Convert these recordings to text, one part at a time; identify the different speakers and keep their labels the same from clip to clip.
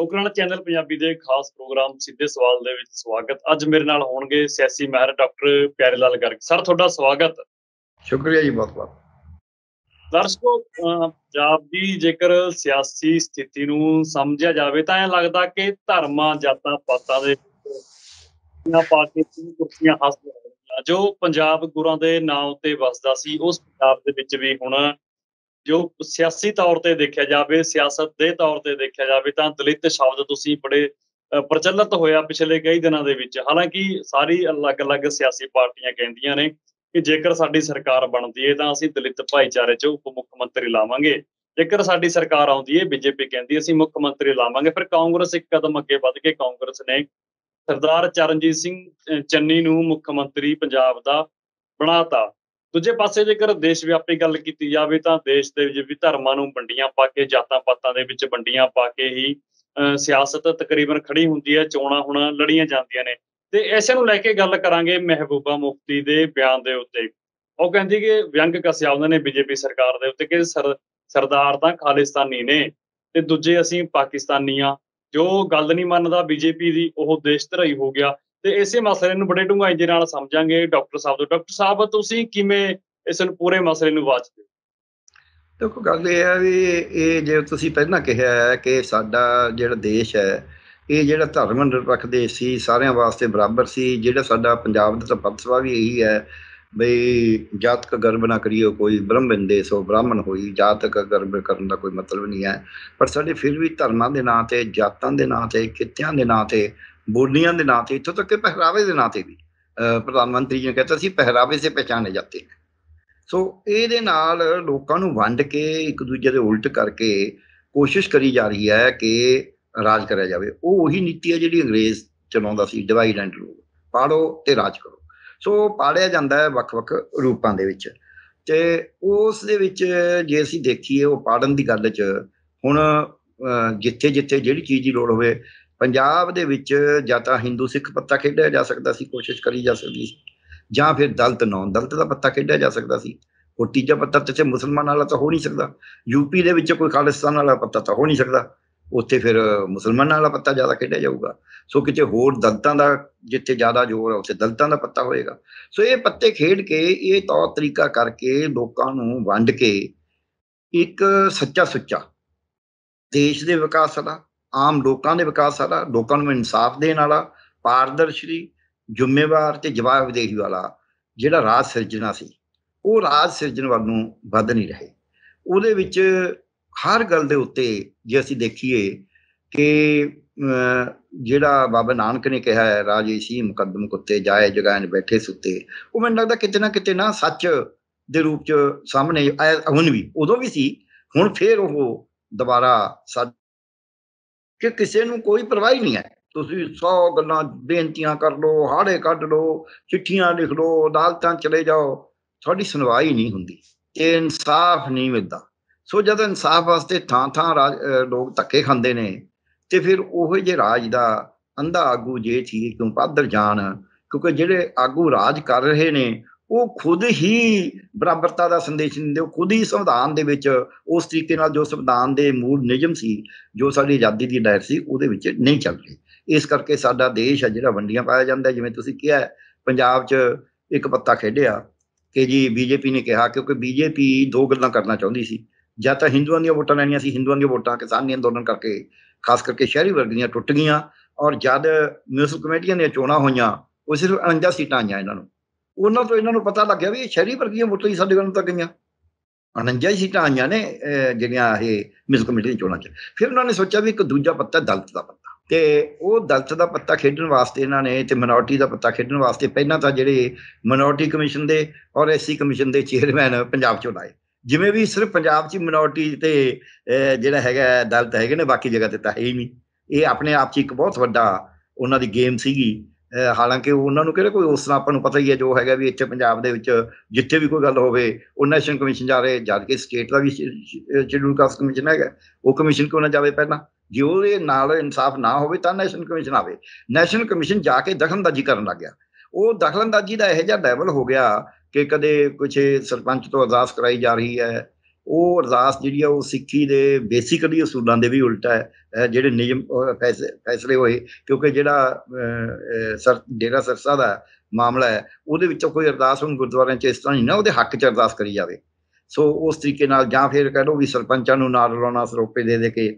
Speaker 1: ਨੌਕਰਾਨਾ channel Punjabi ਦੇ ਖਾਸ programme ਸਿੱਧੇ ਸਵਾਲ ਦੇ ਵਿੱਚ ਸਵਾਗਤ ਅੱਜ ਮੇਰੇ ਨਾਲ ਹੋਣਗੇ ਸਿਆਸੀ ਮਹਿਰ ਡਾਕਟਰ ਪਿਆਰੇ ਲਾਲ ਗਰਗ ਸਰ ਤੁਹਾਡਾ ਸਵਾਗਤ
Speaker 2: ਸ਼ੁਕਰੀਆ ਜੀ ਬਹੁਤ ਬਹੁਤ
Speaker 1: ਦਰਸ਼ਕੋ ਪੰਜਾਬ ਦੀ ਜੇਕਰ ਸਿਆਸੀ ਸਥਿਤੀ ਨੂੰ ਸਮਝਿਆ ਜਾਵੇ ਤਾਂ ਇਹ ਲੱਗਦਾ ਕਿ ਧਰਮਾਂ ਜਾਤਾਂ ਪਾਤਾਂ ਦੇ ਨਾ ਪਾ ਕੇ ਤਿੰਨ ਕੁਰਸੀਆਂ ਹਾਸਲ ਜੋ ਪੰਜਾਬ ਗੁਰਾਂ ਦੇ ਨਾਂ ਉੱਤੇ ਵਸਦਾ ਸੀ ਉਸ ਪੰਜਾਬ ਦੇ ਵਿੱਚ ਵੀ ਹੁਣ ਜੋ ਸਿਆਸੀ ਤੌਰ ਤੇ ਦੇਖਿਆ ਜਾਵੇ ਸਿਆਸਤ ਦੇ ਤੌਰ ਤੇ ਦੇਖਿਆ ਜਾਵੇ ਤਾਂ ਦਲਿਤ ਸ਼ਬਦ ਤੁਸੀਂ ਬੜੇ ਪ੍ਰਚਲਿਤ ਹੋਇਆ ਪਿਛਲੇ ਕਈ ਦਿਨਾਂ ਦੇ ਵਿੱਚ ਹਾਲਾਂਕਿ ਸਾਰੀ ਅਲੱਗ-ਅਲੱਗ ਸਿਆਸੀ ਪਾਰਟੀਆਂ ਕਹਿੰਦੀਆਂ ਨੇ ਕਿ ਜੇਕਰ ਸਾਡੀ ਸਰਕਾਰ ਬਣਦੀ ਹੈ ਤਾਂ ਅਸੀਂ ਦਲਿਤ ਭਾਈਚਾਰੇ 'ਚ ਉਪ ਮੁੱਖ ਮੰਤਰੀ ਲਾਵਾਂਗੇ ਜੇਕਰ ਸਾਡੀ ਸਰਕਾਰ ਆਉਂਦੀ ਹੈ ਬੀਜੇਪੀ ਕਹਿੰਦੀ ਅਸੀਂ ਮੁੱਖ ਮੰਤਰੀ ਲਾਵਾਂਗੇ ਫਿਰ ਕਾਂਗਰਸ ਇੱਕ ਕਦਮ ਅੱਗੇ ਵੱਧ ਕੇ ਕਾਂਗਰਸ ਨੇ ਸਰਦਾਰ ਚਰਨਜੀਤ ਸਿੰਘ ਚੰਨੀ ਨੂੰ ਮੁੱਖ ਮੰਤਰੀ ਪੰਜਾਬ ਦਾ ਬਣਾਤਾ ਦੂਜੇ ਪਾਸੇ ਜੇਕਰ ਦੇਸ਼ ਵਿਆਪੀ ਗੱਲ ਕੀਤੀ ਜਾਵੇ ਤਾਂ ਦੇਸ਼ ਦੇ ਵਿੱਚ ਵੀ ਧਰਮਾਂ ਨੂੰ ਵੰਡੀਆਂ ਪਾ ਕੇ ਜਾਤਾਂ ਪਾਤਾਂ ਦੇ ਵਿੱਚ ਵੰਡੀਆਂ ਪਾ ਕੇ ਹੀ ਸਿਆਸਤ ਤਕਰੀਬਨ ਖੜੀ ਹੁੰਦੀ ਹੈ ਚੋਣਾਂ ਹੁਣ ਲੜੀਆਂ ਜਾਂਦੀਆਂ ਨੇ ਤੇ ਐਸੇ ਨੂੰ ਲੈ ਕੇ ਗੱਲ ਕਰਾਂਗੇ ਮਹਿਬੂਬਾ ਮੁਫਤੀ ਦੇ ਬਿਆਨ ਦੇ ਉੱਤੇ ਉਹ ਕਹਿੰਦੀ ਕਿ ਵਿਅੰਗ ਕਸਿਆ ਉਹਨਾਂ ਨੇ ਬੀਜੇਪੀ ਸਰਕਾਰ ਦੇ ਉੱਤੇ ਕਿ ਸਰਦਾਰ ਤਾਂ ਖਾਲਿਸਤਾਨੀ ਨੇ ਤੇ ਦੂਜੇ ਅਸੀਂ ਪਾਕਿਸਤਾਨੀ ਆ ਜੋ ਗੱਲ ਨਹੀਂ ਮੰਨਦਾ ਬੀਜੇਪੀ ਦੀ ਉਹ ਦੇਸ਼ ਧਰਾਈ ਹੋ ਗਿਆ ਤੇ ਇਸੇ ਮਸਲੇ ਨੂੰ ਬੜੇ ਡੂੰਘਾਈ ਦੇ ਨਾਲ ਸਮਝਾਂਗੇ ਡਾਕਟਰ ਸਾਹਿਬ ਤੋਂ ਡਾਕਟਰ ਸਾਹਿਬ ਤੁਸੀਂ ਕਿਵੇਂ ਇਸ ਨੂੰ ਪੂਰੇ ਮਸਲੇ ਨੂੰ ਵਾਚਦੇ
Speaker 2: ਦੇਖੋ ਗੱਲ ਇਹ ਹੈ ਵੀ ਇਹ ਜੇ ਤੁਸੀਂ ਪਹਿਲਾਂ ਕਿਹਾ ਹੈ ਕਿ ਸਾਡਾ ਜਿਹੜਾ ਦੇਸ਼ ਹੈ ਇਹ ਜਿਹੜਾ ਧਰਮ ਨਿਰਪੱਖ ਦੇਸ਼ ਸੀ ਸਾਰਿਆਂ ਵਾਸਤੇ ਬਰਾਬਰ ਸੀ ਜਿਹੜਾ ਸਾਡਾ ਪੰਜਾਬ ਦਾ ਫਲਸਫਾ ਵੀ ਇਹੀ ਹੈ ਬਈ ਜਾਤਕ ਗਰਬ ਨਾ ਕਰੀਓ ਕੋਈ ਬ੍ਰਹਮਣ ਦੇ ਸੋ ਬ੍ਰਾਹਮਣ ਹੋਈ ਜਾਤਕ ਗਰਬ ਕਰਨ ਦਾ ਕੋਈ ਮਤਲਬ ਨਹੀਂ ਹੈ ਪਰ ਸਾਡੇ ਫਿਰ ਵੀ ਧਰਮਾਂ ਦੇ ਨਾਂ ਤੇ ਜਾਤਾਂ ਦੇ ਨਾਂ ਤੇ ਕਿੱਤਿਆਂ ਦੇ ਨਾਂ ਤੇ ਬੋਲੀਆਂ ਨਾਂ ਤੇ ਇੱਥੋਂ ਤੱਕ ਕਿ ਪਹਿਰਾਵੇ ਦੇ ਨਾਂ ਤੇ ਵੀ ਪ੍ਰਧਾਨ ਮੰਤਰੀ ਜੀ ਨੇ ਕਹਿੰਦਾ ਸੀ ਪਹਿਰਾਵੇ ਸੇ ਪਛਾਣੇ ਜਾਂਦੇ ਨੇ ਸੋ ਇਹਦੇ ਨਾਲ ਲੋਕਾਂ ਨੂੰ ਵੰਡ ਕੇ ਇੱਕ ਦੂਜੇ ਦੇ ਉਲਟ ਕਰਕੇ ਕੋਸ਼ਿਸ਼ ਕਰੀ ਜਾ ਰਹੀ ਹੈ ਕਿ ਰਾਜ ਕਰਿਆ ਜਾਵੇ ਉਹ ਉਹੀ ਨੀਤੀ ਹੈ ਜਿਹੜੀ ਅੰਗਰੇਜ਼ ਚਲਾਉਂਦਾ ਸੀ ਡਿਵਾਈਡ ਐਂਡ ਰੂਲ ਪਾੜੋ ਤੇ ਰਾਜ ਕਰੋ ਸੋ ਪਾੜਿਆ ਜਾਂਦਾ ਹੈ ਵੱਖ-ਵੱਖ ਰੂਪਾਂ ਦੇ ਵਿੱਚ ਤੇ ਉਸ ਦੇ ਵਿੱਚ ਜੇ ਅਸੀਂ ਦੇਖੀਏ ਉਹ ਪਾੜਨ ਦੀ ਗੱਲ 'ਚ ਹੁਣ ਜਿੱਥੇ-ਜਿੱਥੇ ਜਿਹੜੀ ਚੀਜ਼ ਦੀ ਲੋੜ ਹੋਵੇ ਪੰਜਾਬ ਦੇ ਵਿੱਚ ਜਾਂ ਤਾਂ ਹਿੰਦੂ ਸਿੱਖ ਪੱਤਾ ਖੇਡਿਆ ਜਾ ਸਕਦਾ ਸੀ ਕੋਸ਼ਿਸ਼ ਕਰੀ ਜਾ ਸਕਦੀ ਸੀ ਜਾਂ ਫਿਰ ਦਲਤ ਨੌਂ ਦਲਤ ਦਾ ਪੱਤਾ ਖੇਡਿਆ ਜਾ ਸਕਦਾ ਸੀ ਉਹ ਤੀਜਾ ਪੱਤਾ ਤੇ ਮੁਸਲਮਾਨ ਵਾਲਾ ਤਾਂ ਹੋ ਨਹੀਂ ਸਕਦਾ ਯੂਪੀ ਦੇ ਵਿੱਚ ਕੋਈ ਖਾਲਿਸਤਾਨ ਵਾਲਾ ਪੱਤਾ ਤਾਂ ਹੋ ਨਹੀਂ ਸਕਦਾ ਉੱਥੇ ਫਿਰ ਮੁਸਲਮਾਨ ਵਾਲਾ ਪੱਤਾ ਜ਼ਿਆਦਾ ਖੇਡਿਆ ਜਾਊਗਾ ਸੋ ਕਿਤੇ ਹੋਰ ਦਲਤਾਂ ਦਾ ਜਿੱਥੇ ਜ਼ਿਆਦਾ ਜ਼ੋਰ ਹੈ ਉੱਥੇ ਦਲਤਾਂ ਦਾ ਪੱਤਾ ਹੋਏਗਾ ਸੋ ਇਹ ਪੱਤੇ ਖੇਡ ਕੇ ਇਹ ਤੌਰ ਤਰੀਕਾ ਕਰਕੇ ਲੋਕਾਂ ਨੂੰ ਵੰਡ ਕੇ ਇੱਕ ਸੱਚਾ ਸੁੱਚਾ ਦੇਸ਼ ਦੇ ਵਿਕਾਸ ਦਾ ਆਮ ਲੋਕਾਂ ਦੇ ਵਿਕਾਸ ਵਾਲਾ ਲੋਕਾਂ ਨੂੰ ਇਨਸਾਫ ਦੇਣ ਵਾਲਾ ਪਾਰਦਰਸ਼ੀ ਜ਼ਿੰਮੇਵਾਰ ਤੇ ਜਵਾਬਦੇਹੀ ਵਾਲਾ ਜਿਹੜਾ ਰਾਜ ਸਿਰਜਣਾ ਸੀ ਉਹ ਰਾਜ ਸਿਰਜਣ ਵੱਲ ਨੂੰ ਵੱਧ ਨਹੀਂ ਰਹੇ ਉਹਦੇ ਵਿੱਚ ਹਰ ਗੱਲ ਦੇ ਉੱਤੇ ਜੇ ਅਸੀਂ ਦੇਖੀਏ ਕਿ ਜਿਹੜਾ ਬਾਬਾ ਨਾਨਕ ਨੇ ਕਿਹਾ ਹੈ ਰਾਜੇ ਸੀ ਮੁਕੱਦਮ ਕੁੱਤੇ ਜਾਏ ਜਗਾਇਨ ਬੈਠੇ ਸੁੱਤੇ ਉਹ ਮੈਨੂੰ ਲੱਗਦਾ ਕਿਤੇ ਨਾ ਕਿਤੇ ਨਾ ਸੱਚ ਦੇ ਰੂਪ ਚ ਸਾਹਮਣੇ ਹੁਣ ਵੀ ਉਦੋਂ ਵੀ ਸੀ ਹੁਣ ਫੇਰ ਉਹ ਦੁਬਾਰਾ ਕਿ ਕਿਸੇ ਨੂੰ ਕੋਈ ਪਰਵਾਹ ਹੀ ਨਹੀਂ ਹੈ ਤੁਸੀਂ 100 ਗੱਲਾਂ ਬੇਨਤੀਆਂ ਕਰ ਲਓ ਹਾੜੇ ਕੱਢ ਲਓ ਚਿੱਠੀਆਂ ਲਿਖ ਲਓ ਅਦਾਲਤਾਂ ਚਲੇ ਜਾਓ ਤੁਹਾਡੀ ਸੁਣਵਾਈ ਨਹੀਂ ਹੁੰਦੀ ਇਹ ਇਨਸਾਫ ਨਹੀਂ ਮਿਲਦਾ ਸੋ ਜਦ ਇਨਸਾਫ ਵਾਸਤੇ ਥਾਂ-ਥਾਂ ਲੋਕ ਧੱਕੇ ਖਾਂਦੇ ਨੇ ਤੇ ਫਿਰ ਉਹ ਜੇ ਰਾਜ ਦਾ ਅੰਧਾ ਆਗੂ ਜੇ ਠੀਕ ਕਿਉਂ ਪਾਦਰ ਜਾਣ ਕਿਉਂਕਿ ਜਿਹੜੇ ਆਗੂ ਰਾਜ ਕਰ ਰਹੇ ਨੇ ਉਹ ਖੁਦ ਹੀ ਬਰਾਬਰਤਾ ਦਾ ਸੰਦੇਸ਼ ਦਿੰਦੇ ਉਹ ਖੁਦ ਹੀ ਸੰਵਿਧਾਨ ਦੇ ਵਿੱਚ ਉਸ ਤਰੀਕੇ ਨਾਲ ਜੋ ਸੰਵਿਧਾਨ ਦੇ ਮੂਲ ਨਿਯਮ ਸੀ ਜੋ ਸਾਡੀ ਆਜ਼ਾਦੀ ਦੀ ਡਾਇਰ ਸੀ ਉਹਦੇ ਵਿੱਚ ਨਹੀਂ ਚੱਲ ਇਸ ਕਰਕੇ ਸਾਡਾ ਦੇਸ਼ ਹੈ ਜਿਹੜਾ ਵੰਡੀਆਂ ਪਾਇਆ ਜਾਂਦਾ ਜਿਵੇਂ ਤੁਸੀਂ ਕਿਹਾ ਪੰਜਾਬ 'ਚ ਇੱਕ ਪੱਤਾ ਖੇਡਿਆ ਕਿ ਜੀ ਬੀਜੇਪੀ ਨੇ ਕਿਹਾ ਕਿਉਂਕਿ ਬੀਜੇਪੀ ਦੋ ਗੱਲਾਂ ਕਰਨਾ ਚਾਹੁੰਦੀ ਸੀ ਜਾਂ ਤਾਂ ਹਿੰਦੂਆਂ ਦੀਆਂ ਵੋਟਾਂ ਲੈਣੀਆਂ ਸੀ ਹਿੰਦੂਆਂ ਦੀਆਂ ਵੋਟਾਂ ਕਿਸਾਨੀ ਅੰਦੋਲਨ ਕਰਕੇ ਖਾਸ ਕਰਕੇ ਸ਼ਹਿਰੀ ਵਰਗ ਦੀਆਂ ਟੁੱਟ ਗਈਆਂ ਔਰ ਜਦ ਮਿਊਨਿਸਪਲ ਕਮੇਟੀਆਂ ਦੀਆਂ ਚੋਣਾਂ ਹੋਈਆਂ ਉਹ ਸਿਰਫ 49 ਸੀਟਾਂ ਆਈਆਂ ਇਹਨਾਂ ਨੂੰ ਉਹਨਾਂ ਤੋਂ ਇਹਨਾਂ ਨੂੰ ਪਤਾ ਲੱਗਿਆ ਵੀ ਇਹ ਸ਼ਹਿਰੀ ਵਰਗੀਆਂ ਮੁੱਤਲੀ ਸਾਡੇ ਕੋਲ ਤਾਂ ਗਈਆਂ 49 ਸੀਟਾਂ ਆਈਆਂ ਨੇ ਜਿਹੜੀਆਂ ਇਹ ਮਿਸ ਕਮੇਟੀ ਚੋਣਾਂ 'ਚ ਫਿਰ ਉਹਨਾਂ ਨੇ ਸੋਚਿਆ ਵੀ ਇੱਕ ਦੂਜਾ ਪੱਤਾ ਦਲਤ ਦਾ ਪੱਤਾ ਤੇ ਉਹ ਦਲਤ ਦਾ ਪੱਤਾ ਖੇਡਣ ਵਾਸਤੇ ਇਹਨਾਂ ਨੇ ਤੇ ਮਿਨੋਰਟੀ ਦਾ ਪੱਤਾ ਖੇਡਣ ਵਾਸਤੇ ਪਹਿਲਾਂ ਤਾਂ ਜਿਹੜੇ ਮਿਨੋਰਟੀ ਕਮਿਸ਼ਨ ਦੇ ਔਰ ਐਸਸੀ ਕਮਿਸ਼ਨ ਦੇ ਚੇਅਰਮੈਨ ਪੰਜਾਬ 'ਚੋਂ ਆਏ ਜਿਵੇਂ ਵੀ ਸਿਰਫ ਪੰਜਾਬ 'ਚ ਮਿਨੋਰਟੀ ਤੇ ਜਿਹੜਾ ਹੈਗਾ ਦਲਤ ਹੈਗੇ ਨੇ ਬਾਕੀ ਜਗ੍ਹਾ ਤੇ ਤਾਂ ਹੈ ਹੀ ਨਹੀਂ ਇਹ ਆਪਣੇ ਆਪ 'ਚ ਇੱਕ ਬਹੁਤ ਵੱਡਾ ਉਹਨਾਂ ਦੀ ਗੇਮ ਸੀਗੀ ਹਾਲਾਂਕਿ ਉਹਨਾਂ ਨੂੰ ਕਿਹੜਾ ਕੋਈ ਉਸ ਤਰ੍ਹਾਂ ਆਪਾਂ ਨੂੰ ਪਤਾ ਹੀ ਹੈ ਜੋ ਹੈਗਾ ਵੀ ਇੱਥੇ ਪੰਜਾਬ ਦੇ ਵਿੱਚ ਜਿੱਥੇ ਵੀ ਕੋਈ ਗੱਲ ਹੋਵੇ ਉਹ ਨੈਸ਼ਨਲ ਕਮਿਸ਼ਨ ਜਾ ਰਹੇ ਜਦ ਕਿ ਸਟੇਟ ਦਾ ਵੀ ਸ਼ਡਿਊਲ ਕਾਸਟ ਕਮਿਸ਼ਨ ਹੈਗਾ ਉਹ ਕਮਿਸ਼ਨ ਕਿਉਂ ਨਾ ਜਾਵੇ ਪਹਿਲਾਂ ਜੇ ਉਹਦੇ ਨਾਲ ਇਨਸਾਫ ਨਾ ਹੋਵੇ ਤਾਂ ਨੈਸ਼ਨਲ ਕਮਿਸ਼ਨ ਆਵੇ ਨੈਸ਼ਨਲ ਕਮਿਸ਼ਨ ਜਾ ਕੇ ਦਖਲਅੰਦਾਜ਼ੀ ਕਰਨ ਲੱਗ ਗਿਆ ਉਹ ਦਖਲਅੰਦਾਜ਼ੀ ਦਾ ਇਹੋ ਜਿਹਾ ਲੈਵਲ ਹੋ ਗਿਆ ਕਿ ਕਦੇ ਕੁਝ ਸਰਪੰਚ ਤੋਂ ਅਰਦਾਸ ਕਰਾਈ ਜਾ ਰਹੀ ਹੈ ਉਹ ਅਰਦਾਸ ਜਿਹੜੀ ਆ ਉਹ ਸਿੱਖੀ ਦੇ ਬੇਸਿਕਲੀ ਅਸੂਲਾਂ ਦੇ ਵੀ ਉਲਟਾ ਹੈ ਜਿਹੜੇ ਨਿਯਮ ਫੈਸਲੇ ਹੋਏ ਕਿਉਂਕਿ ਜਿਹੜਾ ਸਰ ਡੇਰਾ ਸਰਸਾ ਦਾ ਮਾਮਲਾ ਹੈ ਉਹਦੇ ਵਿੱਚ ਕੋਈ ਅਰਦਾਸ ਹੁਣ ਗੁਰਦੁਆਰਿਆਂ 'ਚ ਇਸ ਤਰ੍ਹਾਂ ਨਹੀਂ ਨਾ ਉਹਦੇ ਹੱਕ 'ਚ ਅਰਦਾਸ ਕਰੀ ਜਾਵੇ ਸੋ ਉਸ ਤਰੀਕੇ ਨਾਲ ਜਾਂ ਫਿਰ ਕਹ ਲਓ ਵੀ ਸਰਪੰਚਾਂ ਨੂੰ ਨਾਲ ਲਾਉਣਾ ਸਰੋਪੇ ਦੇ ਦੇ ਕੇ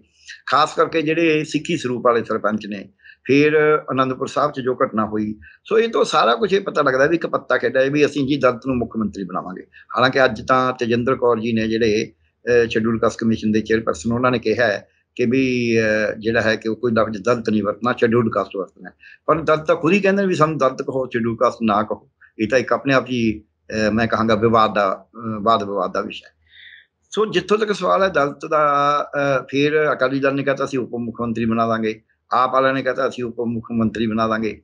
Speaker 2: ਖਾਸ ਕਰਕੇ ਜਿਹੜੇ ਸਿੱਖੀ ਸਰੂਪ ਵਾਲੇ ਸਰਪੰਚ ਨੇ ਫਿਰ ਆਨੰਦਪੁਰ ਸਾਹਿਬ 'ਚ ਜੋ ਘਟਨਾ ਹੋਈ ਸੋ ਇਹ ਤੋਂ ਸਾਰਾ ਕੁਝ ਇਹ ਪਤਾ ਲੱਗਦਾ ਵੀ ਇੱਕ ਪੱਤਾ ਖੇਡਾ ਹੈ ਵੀ ਅਸੀਂ ਜੀ ਦੰਤ ਨੂੰ ਮੁੱਖ ਮੰਤਰੀ ਬਣਾਵਾਂਗੇ ਹਾਲਾਂਕਿ ਅੱਜ ਤਾਂ ਤੇਜਿੰਦਰ ਕੌਰ ਜੀ ਨੇ ਜਿਹੜੇ ਸ਼ੈਡਿਊਲ ਕਾਸਟ ਕਮਿਸ਼ਨ ਦੇ ਚੇਅਰਪਰਸਨ ਉਹਨਾਂ ਨੇ ਕਿਹਾ ਹੈ ਕਿ ਵੀ ਜਿਹੜਾ ਹੈ ਕਿ ਉਹ ਕੋਈ ਲਫ਼ਜ਼ ਦਲਤ ਨਹੀਂ ਵਰਤਣਾ ਸ਼ੈਡਿਊਲ ਕਾਸਟ ਵਰਤਣਾ ਪਰ ਦਲਤ ਤਾਂ ਖੁਦ ਹੀ ਕਹਿੰਦੇ ਵੀ ਸਾਨੂੰ ਦਲਤ ਕਹੋ ਸ਼ੈਡਿਊਲ ਕਾਸਟ ਨਾ ਕਹੋ ਇਹ ਤਾਂ ਇੱਕ ਆਪਣੇ ਆਪ ਹੀ ਮੈਂ ਕਹਾਂਗਾ ਵਿਵਾਦ ਦਾ ਵਾਦ ਵਿਵਾਦ ਦਾ ਵਿਸ਼ਾ ਹੈ ਸੋ ਜਿੱਥੋਂ ਤੱਕ ਸਵਾਲ ਹੈ ਦਲਤ ਦਾ ਫਿਰ ਅਕਾਲੀ ਦਲ ਨੇ ਕਹਤਾ ਸੀ ਉਪ ਮੁੱਖ ਮੰਤਰੀ ਬਣਾ ਦਾਂਗੇ ਆਪ ਵਾਲਿਆਂ ਨੇ ਕਹਤਾ ਅਸੀਂ ਉਪ ਮੁੱਖ ਮੰਤਰੀ ਬਣਾ ਦਾਂਗੇ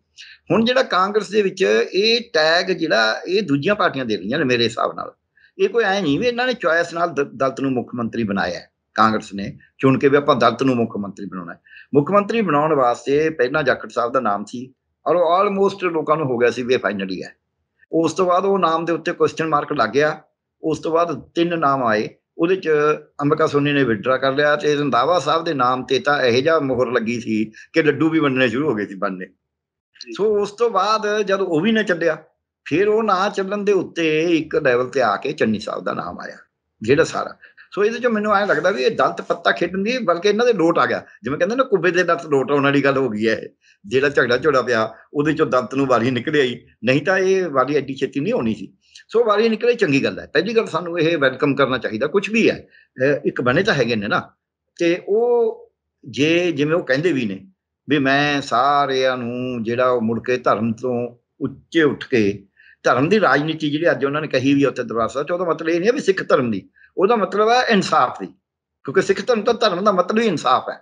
Speaker 2: ਹੁਣ ਜਿਹੜਾ ਕਾਂਗਰਸ ਦੇ ਵਿੱਚ ਇਹ ਟੈਗ ਜਿਹੜਾ ਇਹ ਦੂਜੀਆਂ ਪਾਰਟੀਆਂ ਦੇ ਰਹੀਆਂ ਨੇ ਮੇਰੇ ਹਿਸਾਬ ਨਾਲ ਇਹ ਕੋਈ ਐ ਨਹੀਂ ਵੀ ਇਹਨਾਂ ਨੇ ਚੁਆਇਸ ਨਾਲ ਦਲਤ ਨੂੰ ਮੁੱਖ ਮੰਤਰੀ ਬਣਾਇਆ ਕਾਂਗਰਸ ਨੇ ਚੁਣ ਕੇ ਵੀ ਆਪਾਂ ਦਲਤ ਨੂੰ ਮੁੱਖ ਮੰਤਰੀ ਬਣਾਉਣਾ ਹੈ ਮੁੱਖ ਮੰਤਰੀ ਬਣਾਉਣ ਵਾਸਤੇ ਪਹਿਲਾਂ ਜਾਖੜ ਸਾਹਿਬ ਦਾ ਨਾਮ ਸੀ ਔਰ ਉਹ ਆਲਮੋਸਟ ਲੋਕਾਂ ਨੂੰ ਹੋ ਗਿਆ ਸੀ ਵੀ ਫਾਈਨਲੀ ਹੈ ਉਸ ਤੋਂ ਬਾਅਦ ਉਹ ਨਾਮ ਦੇ ਉੱਤੇ ਕੁਐਸਚਨ ਮਾਰਕ ਲੱਗ ਗਿਆ ਉਸ ਤੋਂ ਬਾਅਦ ਤਿੰਨ ਨਾਮ ਆਏ ਉਹਦੇ ਚ ਅੰਬਕਾ ਸੋਨੀ ਨੇ ਵਿਡਰਾ ਕਰ ਲਿਆ ਤੇ ਰੰਦਾਵਾ ਸਾਹਿਬ ਦੇ ਨਾਮ ਤੇ ਤਾਂ ਇਹ ਜਿਹਾ ਮੋਹਰ ਲੱਗੀ ਸੀ ਕਿ ਲੱਡੂ ਵੀ ਬੰਨਣੇ ਸ਼ੁਰੂ ਹੋ ਗਏ ਸੀ ਬੰਨੇ ਸੋ ਉਸ ਤੋਂ ਬਾਅਦ ਜਦ ਉਹ ਵੀ ਨਾ ਚੱਲਿਆ ਫਿਰ ਉਹ ਨਾ ਚੱਲਣ ਦੇ ਉੱਤੇ ਇੱਕ ਲੈਵਲ ਤੇ ਆ ਕੇ ਚੰਨੀ ਸਾਹਿਬ ਦਾ ਨਾਮ ਆਇਆ ਜਿਹੜਾ ਸਾਰਾ ਸੋ ਇਹਦੇ ਚ ਮੈਨੂੰ ਐ ਲੱਗਦਾ ਵੀ ਇਹ ਦਲਤ ਪੱਤਾ ਖੇਡਣ ਦੀ ਬਲਕਿ ਇਹਨਾਂ ਦੇ ਲੋਟ ਆ ਗਿਆ ਜਿਵੇਂ ਕਹਿੰਦੇ ਨੇ ਕੁੱਬੇ ਦੇ ਦਲਤ ਲੋਟ ਆਉਣ ਵਾਲੀ ਗੱਲ ਹੋ ਗਈ ਹੈ ਜਿਹੜਾ ਝਗੜਾ ਝੋੜਾ ਪਿਆ ਉਹਦੇ ਚੋਂ ਦੰਤ ਨੂੰ ਵਾਰੀ ਨਿਕਲ ਆਈ ਨਹੀਂ ਤਾਂ ਇਹ ਵਾਰੀ ਐਡੀ ਛੇਤੀ ਨਹੀਂ ਹੋਣੀ ਸੀ ਸੋ ਵਾਰੀ ਨਿਕਲੇ ਚੰਗੀ ਗੱਲ ਹੈ ਪਹਿਲੀ ਗੱਲ ਸਾਨੂੰ ਇਹ ਵੈਲਕਮ ਕਰਨਾ ਚਾਹੀਦਾ ਕੁਝ ਵੀ ਹੈ ਇੱਕ ਬਣੇ ਤਾਂ ਹੈਗੇ ਨੇ ਨਾ ਤੇ ਉਹ ਜੇ ਜਿਵੇਂ ਉਹ ਕਹਿੰਦੇ ਵੀ ਨੇ ਵੀ ਮੈਂ ਸਾਰਿਆਂ ਨੂੰ ਜਿਹੜਾ ਉਹ ਮੁੜ ਕੇ ਧਰਮ ਤੋਂ ਉੱਚੇ ਉੱਠ ਕੇ ਧਰਮ ਦੀ ਰਾਜਨੀਤੀ ਜਿਹੜੀ ਅੱਜ ਉਹਨਾਂ ਨੇ ਕਹੀ ਵੀ ਉੱਥੇ ਦਰਬਾਰ ਸਾਹਿਬ ਚ ਉਹਦਾ ਮਤਲਬ ਇਹ ਨਹੀਂ ਹੈ ਵੀ ਸਿੱਖ ਧਰਮ ਦੀ ਉਹਦਾ ਮਤਲਬ ਹੈ ਇਨਸਾਫ ਦੀ ਕਿਉਂਕਿ ਸਿੱਖ ਧਰਮ ਤਾਂ ਧਰਮ ਦਾ ਮਤਲਬ ਹੀ ਇਨਸਾਫ ਹੈ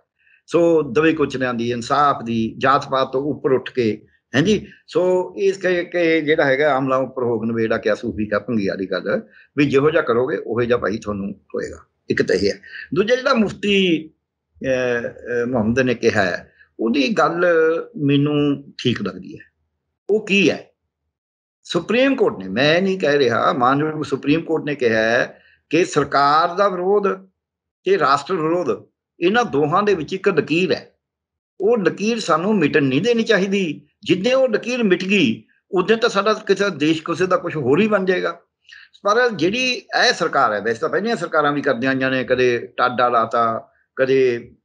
Speaker 2: ਸੋ ਦਵੇ ਕੁਚਲਿਆਂ ਦੀ ਇਨਸਾਫ ਦੀ ਜਾਤ ਪਾਤ ਤੋਂ ਉੱਪਰ ਉੱਠ ਕੇ ਹਾਂਜੀ ਸੋ ਇਸ ਕਰਕੇ ਜਿਹੜਾ ਹੈਗਾ ਆਮਲਾ ਉੱਪਰ ਹੋਗ ਨਵੇੜਾ ਕਿਆ ਸੂਫੀ ਕਾ ਭੰਗੀਆ ਦੀ ਗੱਲ ਵੀ ਜਿਹੋ ਜਿਹਾ ਕਰੋਗੇ ਉਹੋ ਜਿਹਾ ਭਾਈ ਤੁਹਾਨੂੰ ਹੋਏਗਾ ਇੱਕ ਤਾਂ ਇਹ ਹੈ ਦੂਜਾ ਜਿਹੜਾ ਮੁਫਤੀ ਮੁਹੰਮਦ ਨੇ ਕਿਹਾ ਉਹਦੀ ਗੱਲ ਮੈਨੂੰ ਠੀਕ ਲੱਗਦੀ ਹੈ ਉਹ ਕੀ ਹੈ ਸੁਪਰੀਮ ਕੋਰਟ ਨੇ ਮੈਂ ਨਹੀਂ ਕਹਿ ਰਿਹਾ ਮਾਨਯੋਗ ਸੁਪਰੀਮ ਕੋਰਟ ਨੇ ਕਿਹਾ ਹੈ ਕਿ ਸਰਕਾਰ ਦਾ ਵਿਰੋਧ ਤੇ ਰਾਸ਼ਟਰ ਵਿਰੋਧ ਇਹਨਾਂ ਦੋਹਾਂ ਦੇ ਵਿੱਚ ਇੱਕ ਨਕੀਰ ਹੈ ਉਹ ਲਕੀਰ ਸਾਨੂੰ ਮਿਟਣ ਨਹੀਂ ਦੇਣੀ ਚਾਹੀਦੀ ਜਿੱਦੇ ਉਹ ਲਕੀਰ ਮਿਟ ਗਈ ਉਦੋਂ ਤਾਂ ਸਾਡਾ ਕਿਸੇ ਦੇਸ਼ ਕਿਸੇ ਦਾ ਕੁਝ ਹੋਰ ਹੀ ਬਣ ਜਾਏਗਾ ਪਰ ਜਿਹੜੀ ਇਹ ਸਰਕਾਰ ਹੈ ਵੈਸੇ ਤਾਂ ਪਹਿਲੀਆਂ ਸਰਕਾਰਾਂ ਵੀ ਕਰਦੀਆਂ ਆਈਆਂ ਨੇ ਕਦੇ ਟਾਡਾ ਲਾਤਾ ਕਦੇ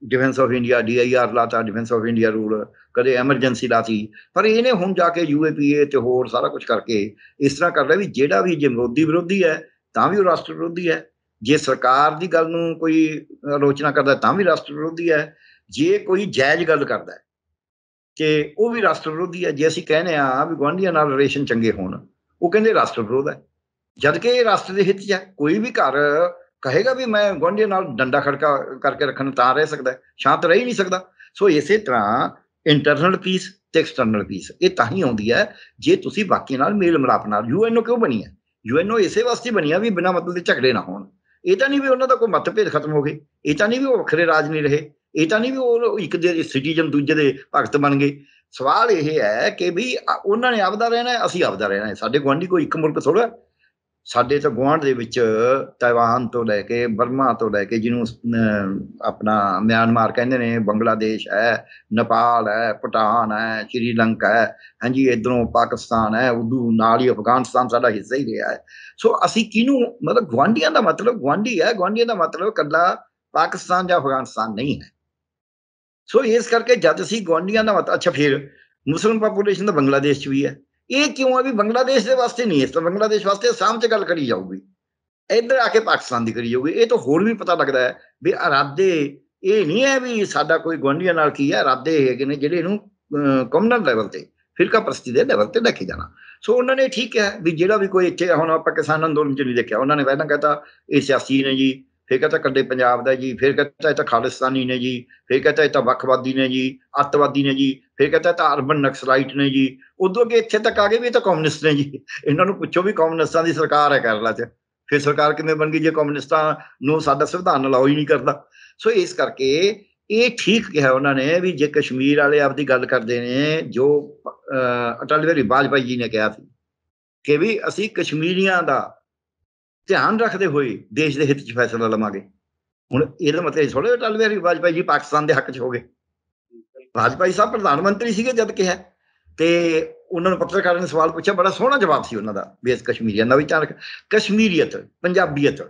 Speaker 2: ਡਿਫੈਂਸ ਆਫ ਇੰਡੀਆ ਡੀਆਈਆਰ ਲਾਤਾ ਡਿਫੈਂਸ ਆਫ ਇੰਡੀਆ ਰੂਲ ਕਦੇ ਐਮਰਜੈਂਸੀ ਲਾਤੀ ਪਰ ਇਹਨੇ ਹੁਣ ਜਾ ਕੇ ਯੂਏਪੀਏ ਤੇ ਹੋਰ ਸਾਰਾ ਕੁਝ ਕਰਕੇ ਇਸ ਤਰ੍ਹਾਂ ਕਰ ਰਿਹਾ ਵੀ ਜਿਹੜਾ ਵੀ ਜਮਰੋਦੀ ਵਿਰੋਧੀ ਹੈ ਤਾਂ ਵੀ ਉਹ ਰਾਸ਼ਟਰ ਵਿਰੋਧੀ ਹੈ ਜੇ ਸਰਕਾਰ ਦੀ ਗੱਲ ਨੂੰ ਕੋਈ ਆਲੋਚਨਾ ਕਰਦਾ ਤਾਂ ਵੀ ਰਾਸ਼ਟਰ ਵਿਰੋਧੀ ਹੈ ਜੇ ਕੋਈ ਜਾਇਜ਼ ਗੱਲ ਕਰਦਾ ਹੈ ਕਿ ਉਹ ਵੀ ਰਾਸ਼ਟਰ ਵਿਰੋਧੀ ਹੈ ਜੇ ਅਸੀਂ ਕਹਿੰਦੇ ਆ ਵੀ ਗਵਾਂਢੀਆਂ ਨਾਲ ਰਿਲੇਸ਼ਨ ਚੰਗੇ ਹੋਣ ਉਹ ਕਹਿੰਦੇ ਰਾਸ਼ਟਰ ਵਿਰੋਧ ਹੈ ਜਦ ਕਿ ਇਹ ਰਾਸ਼ਟਰ ਦੇ ਹਿੱਤ 'ਚ ਹੈ ਕੋਈ ਵੀ ਘਰ ਕਹੇਗਾ ਵੀ ਮੈਂ ਗਵਾਂਢੀਆਂ ਨਾਲ ਡੰਡਾ ਖੜਕਾ ਕਰਕੇ ਰੱਖਣ ਤਾਂ ਰਹਿ ਸਕਦਾ ਸ਼ਾਂਤ ਰਹਿ ਨਹੀਂ ਸਕਦਾ ਸੋ ਇਸੇ ਤਰ੍ਹਾਂ ਇੰਟਰਨਲ ਪੀਸ ਤੇ ਐਕਸਟਰਨਲ ਪੀਸ ਇਹ ਤਾਂ ਹੀ ਆਉਂਦੀ ਹੈ ਜੇ ਤੁਸੀਂ ਬਾਕੀ ਨਾਲ ਮੇਲ ਮਿਲਾਪ ਨਾਲ ਯੂਐਨਓ ਕਿਉਂ ਬਣੀ ਹੈ ਯੂਐਨਓ ਇਸੇ ਵਾਸਤੇ ਬਣੀ ਆ ਵੀ ਬਿਨਾਂ ਮਤਲਬ ਦੇ ਝਗੜੇ ਨਾ ਹੋਣ ਇਹ ਤਾਂ ਨਹੀਂ ਵੀ ਉਹਨਾਂ ਦਾ ਕੋਈ ਮਤਭੇਦ ਖਤਮ ਹੋ ਗਏ ਇਹ ਤਾਂ ਨਹੀਂ ਵੀ ਉਹ ਵੱਖਰੇ ਰਾਜ ਨਹੀਂ ਰਹੇ ਇਹ ਤਾਂ ਨਹੀਂ ਵੀ ਉਹ ਇੱਕ ਦੇ ਸਿਟੀਜ਼ਨ ਦੂਜੇ ਦੇ ਭਗਤ ਬਣ ਗਏ ਸਵਾਲ ਇਹ ਹੈ ਕਿ ਵੀ ਉਹਨਾਂ ਨੇ ਆਪਦਾ ਰਹਿਣਾ ਹੈ ਅਸੀਂ ਆਪਦਾ ਰਹਿਣਾ ਹੈ ਸਾਡੇ ਗਵਾਂਢੀ ਕੋਈ ਇੱਕ ਮੁਲਕ ਥੋੜਾ ਸਾਡੇ ਤਾਂ ਗਵਾਂਢ ਦੇ ਵਿੱਚ ਤਾਈਵਾਨ ਤੋਂ ਲੈ ਕੇ ਬਰਮਾ ਤੋਂ ਲੈ ਕੇ ਜਿਹਨੂੰ ਆਪਣਾ ਮਿਆਂਮਾਰ ਕਹਿੰਦੇ ਨੇ ਬੰਗਲਾਦੇਸ਼ ਹੈ ਨੇਪਾਲ ਹੈ ਪਟਾਨ ਹੈ ਸ਼੍ਰੀਲੰਕਾ ਹੈ ਹਾਂਜੀ ਇਧਰੋਂ ਪਾਕਿਸਤਾਨ ਹੈ ਉਦੋਂ ਨਾਲ ਹੀ ਅਫਗਾਨਿਸਤਾਨ ਸਾਡਾ ਹਿੱਸਾ ਹੀ ਰਿਹਾ ਹੈ ਸੋ ਅਸੀਂ ਕਿਹਨੂੰ ਮਤਲਬ ਗਵਾਂਢੀਆਂ ਦਾ ਮਤਲਬ ਗਵਾਂਢੀ ਹੈ ਗਵਾਂਢੀਆਂ ਦਾ ਮਤਲਬ ਕੱਲਾ ਪਾਕਿਸਤਾਨ ਜਾਂ ਅਫਗਾਨਿਸਤਾਨ ਨਹੀਂ ਹੈ ਸੋ ਇਸ ਕਰਕੇ ਜਦ ਅਸੀਂ ਗਵਾਂਡੀਆਂ ਦਾ ਮਤ ਅੱਛਾ ਫਿਰ ਮੁਸਲਮ ਪੋਪੂਲੇਸ਼ਨ ਦਾ ਬੰਗਲਾਦੇਸ਼ 'ਚ ਵੀ ਹੈ ਇਹ ਕਿਉਂ ਹੈ ਵੀ ਬੰਗਲਾਦੇਸ਼ ਦੇ ਵਾਸਤੇ ਨਹੀਂ ਹੈ ਤਾਂ ਬੰਗਲਾਦੇਸ਼ ਵਾਸਤੇ ਸਾਮ 'ਚ ਗੱਲ ਕਰੀ ਜਾਊਗੀ ਇੱਧਰ ਆ ਕੇ ਪਾਕਿਸਤਾਨ ਦੀ ਕਰੀ ਜਾਊਗੀ ਇਹ ਤਾਂ ਹੋਰ ਵੀ ਪਤਾ ਲੱਗਦਾ ਹੈ ਵੀ ਇਰਾਦੇ ਇਹ ਨਹੀਂ ਹੈ ਵੀ ਸਾਡਾ ਕੋਈ ਗਵਾਂਡੀਆਂ ਨਾਲ ਕੀ ਹੈ ਇਰਾਦੇ ਹੈਗੇ ਨੇ ਜਿਹੜੇ ਇਹਨੂੰ ਕਮਨਲ ਲੈਵਲ ਤੇ ਫਿਰਕਾ ਪ੍ਰਸਤੀ ਦੇ ਲੈਵਲ ਤੇ ਲੈ ਜਾਣਾ ਸੋ ਉਹਨਾਂ ਨੇ ਠੀਕ ਹੈ ਵੀ ਜਿਹੜਾ ਵੀ ਕੋਈ ਇੱਥੇ ਹੁਣ ਆਪਾਂ ਕਿਸਾਨ ਅੰਦੋਲਨ ਚ ਨਹੀਂ ਦੇਖਿਆ ਉਹਨਾਂ ਨੇ ਪਹਿਲਾਂ ਕਹਤਾ ਇਹ ਸਿਆਸੀ ਨੇ ਜੀ ਫੇਰ ਕਹਤਾ ਕੱਡੇ ਪੰਜਾਬ ਦਾ ਜੀ ਫੇਰ ਕਹਤਾ ਇਹ ਤਾਂ ਖਾਲਿਸਤਾਨੀ ਨੇ ਜੀ ਫੇਰ ਕਹਤਾ ਇਹ ਤਾਂ ਵੱਖਵਾਦੀ ਨੇ ਜੀ ਅੱਤਵਾਦੀ ਨੇ ਜੀ ਫਿਰ ਕਹਿੰਦਾ ਤਾਂ ਅਰਬਨ ਨਕਸਲਾਈਟ ਨੇ ਜੀ ਉਦੋਂ ਅੱਗੇ ਇੱਥੇ ਤੱਕ ਆ ਗਏ ਵੀ ਇਹ ਤਾਂ ਕਮਿਊਨਿਸਟ ਨੇ ਜੀ ਇਹਨਾਂ ਨੂੰ ਪੁੱਛੋ ਵੀ ਕਮਿਊਨਿਸਟਾਂ ਦੀ ਸਰਕਾਰ ਹੈ ਕਰਲਾ 'ਚ ਫਿਰ ਸਰਕਾਰ ਕਿਵੇਂ ਬਣ ਗਈ ਜੇ ਕਮਿਊਨਿਸਟਾਂ ਨੂੰ ਸਾਡਾ ਸੰਵਿਧਾਨ ਲਾਉ ਹੀ ਨਹੀਂ ਕਰਦਾ ਸੋ ਇਸ ਕਰਕੇ ਇਹ ਠੀਕ ਕਿਹਾ ਉਹਨਾਂ ਨੇ ਵੀ ਜੇ ਕਸ਼ਮੀਰ ਵਾਲੇ ਆਪਦੀ ਗੱਲ ਕਰਦੇ ਨੇ ਜੋ ਅਟਲ ਬਿਹਾਰੀ ਵਾਜਪਾਈ ਜੀ ਨੇ ਕਿਹਾ ਸੀ ਕਿ ਵੀ ਅਸੀਂ ਕਸ਼ਮੀਰੀਆਂ ਦਾ ਧਿਆਨ ਰੱਖਦੇ ਹੋਏ ਦੇਸ਼ ਦੇ ਹਿੱਤ 'ਚ ਫੈਸਲਾ ਲਵਾਂਗੇ ਹੁਣ ਇਹਦਾ ਮਤਲਬ ਇਹ ਥੋੜਾ ਟਲ ਵੀ ਵਾਜਪਾਈ ਜੀ ਪਾਕਿਸਤਾਨ ਦੇ ਹੱਕ 'ਚ ਹੋ ਗਏ ਵਾਜਪਾਈ ਸਾਹਿਬ ਪ੍ਰਧਾਨ ਮੰਤਰੀ ਸੀਗੇ ਜਦ ਕਿਹਾ ਤੇ ਉਹਨਾਂ ਨੂੰ ਪੱਤਰਕਾਰਾਂ ਨੇ ਸਵਾਲ ਪੁੱਛਿਆ ਬੜਾ ਸੋਹਣਾ ਜਵਾਬ ਸੀ ਉਹਨਾਂ ਦਾ ਬੇਸ ਕਸ਼ਮੀਰੀਆਂ ਦਾ ਵਿਚਾਰ ਕਸ਼ਮੀਰੀਅਤ ਪੰਜਾਬੀਅਤ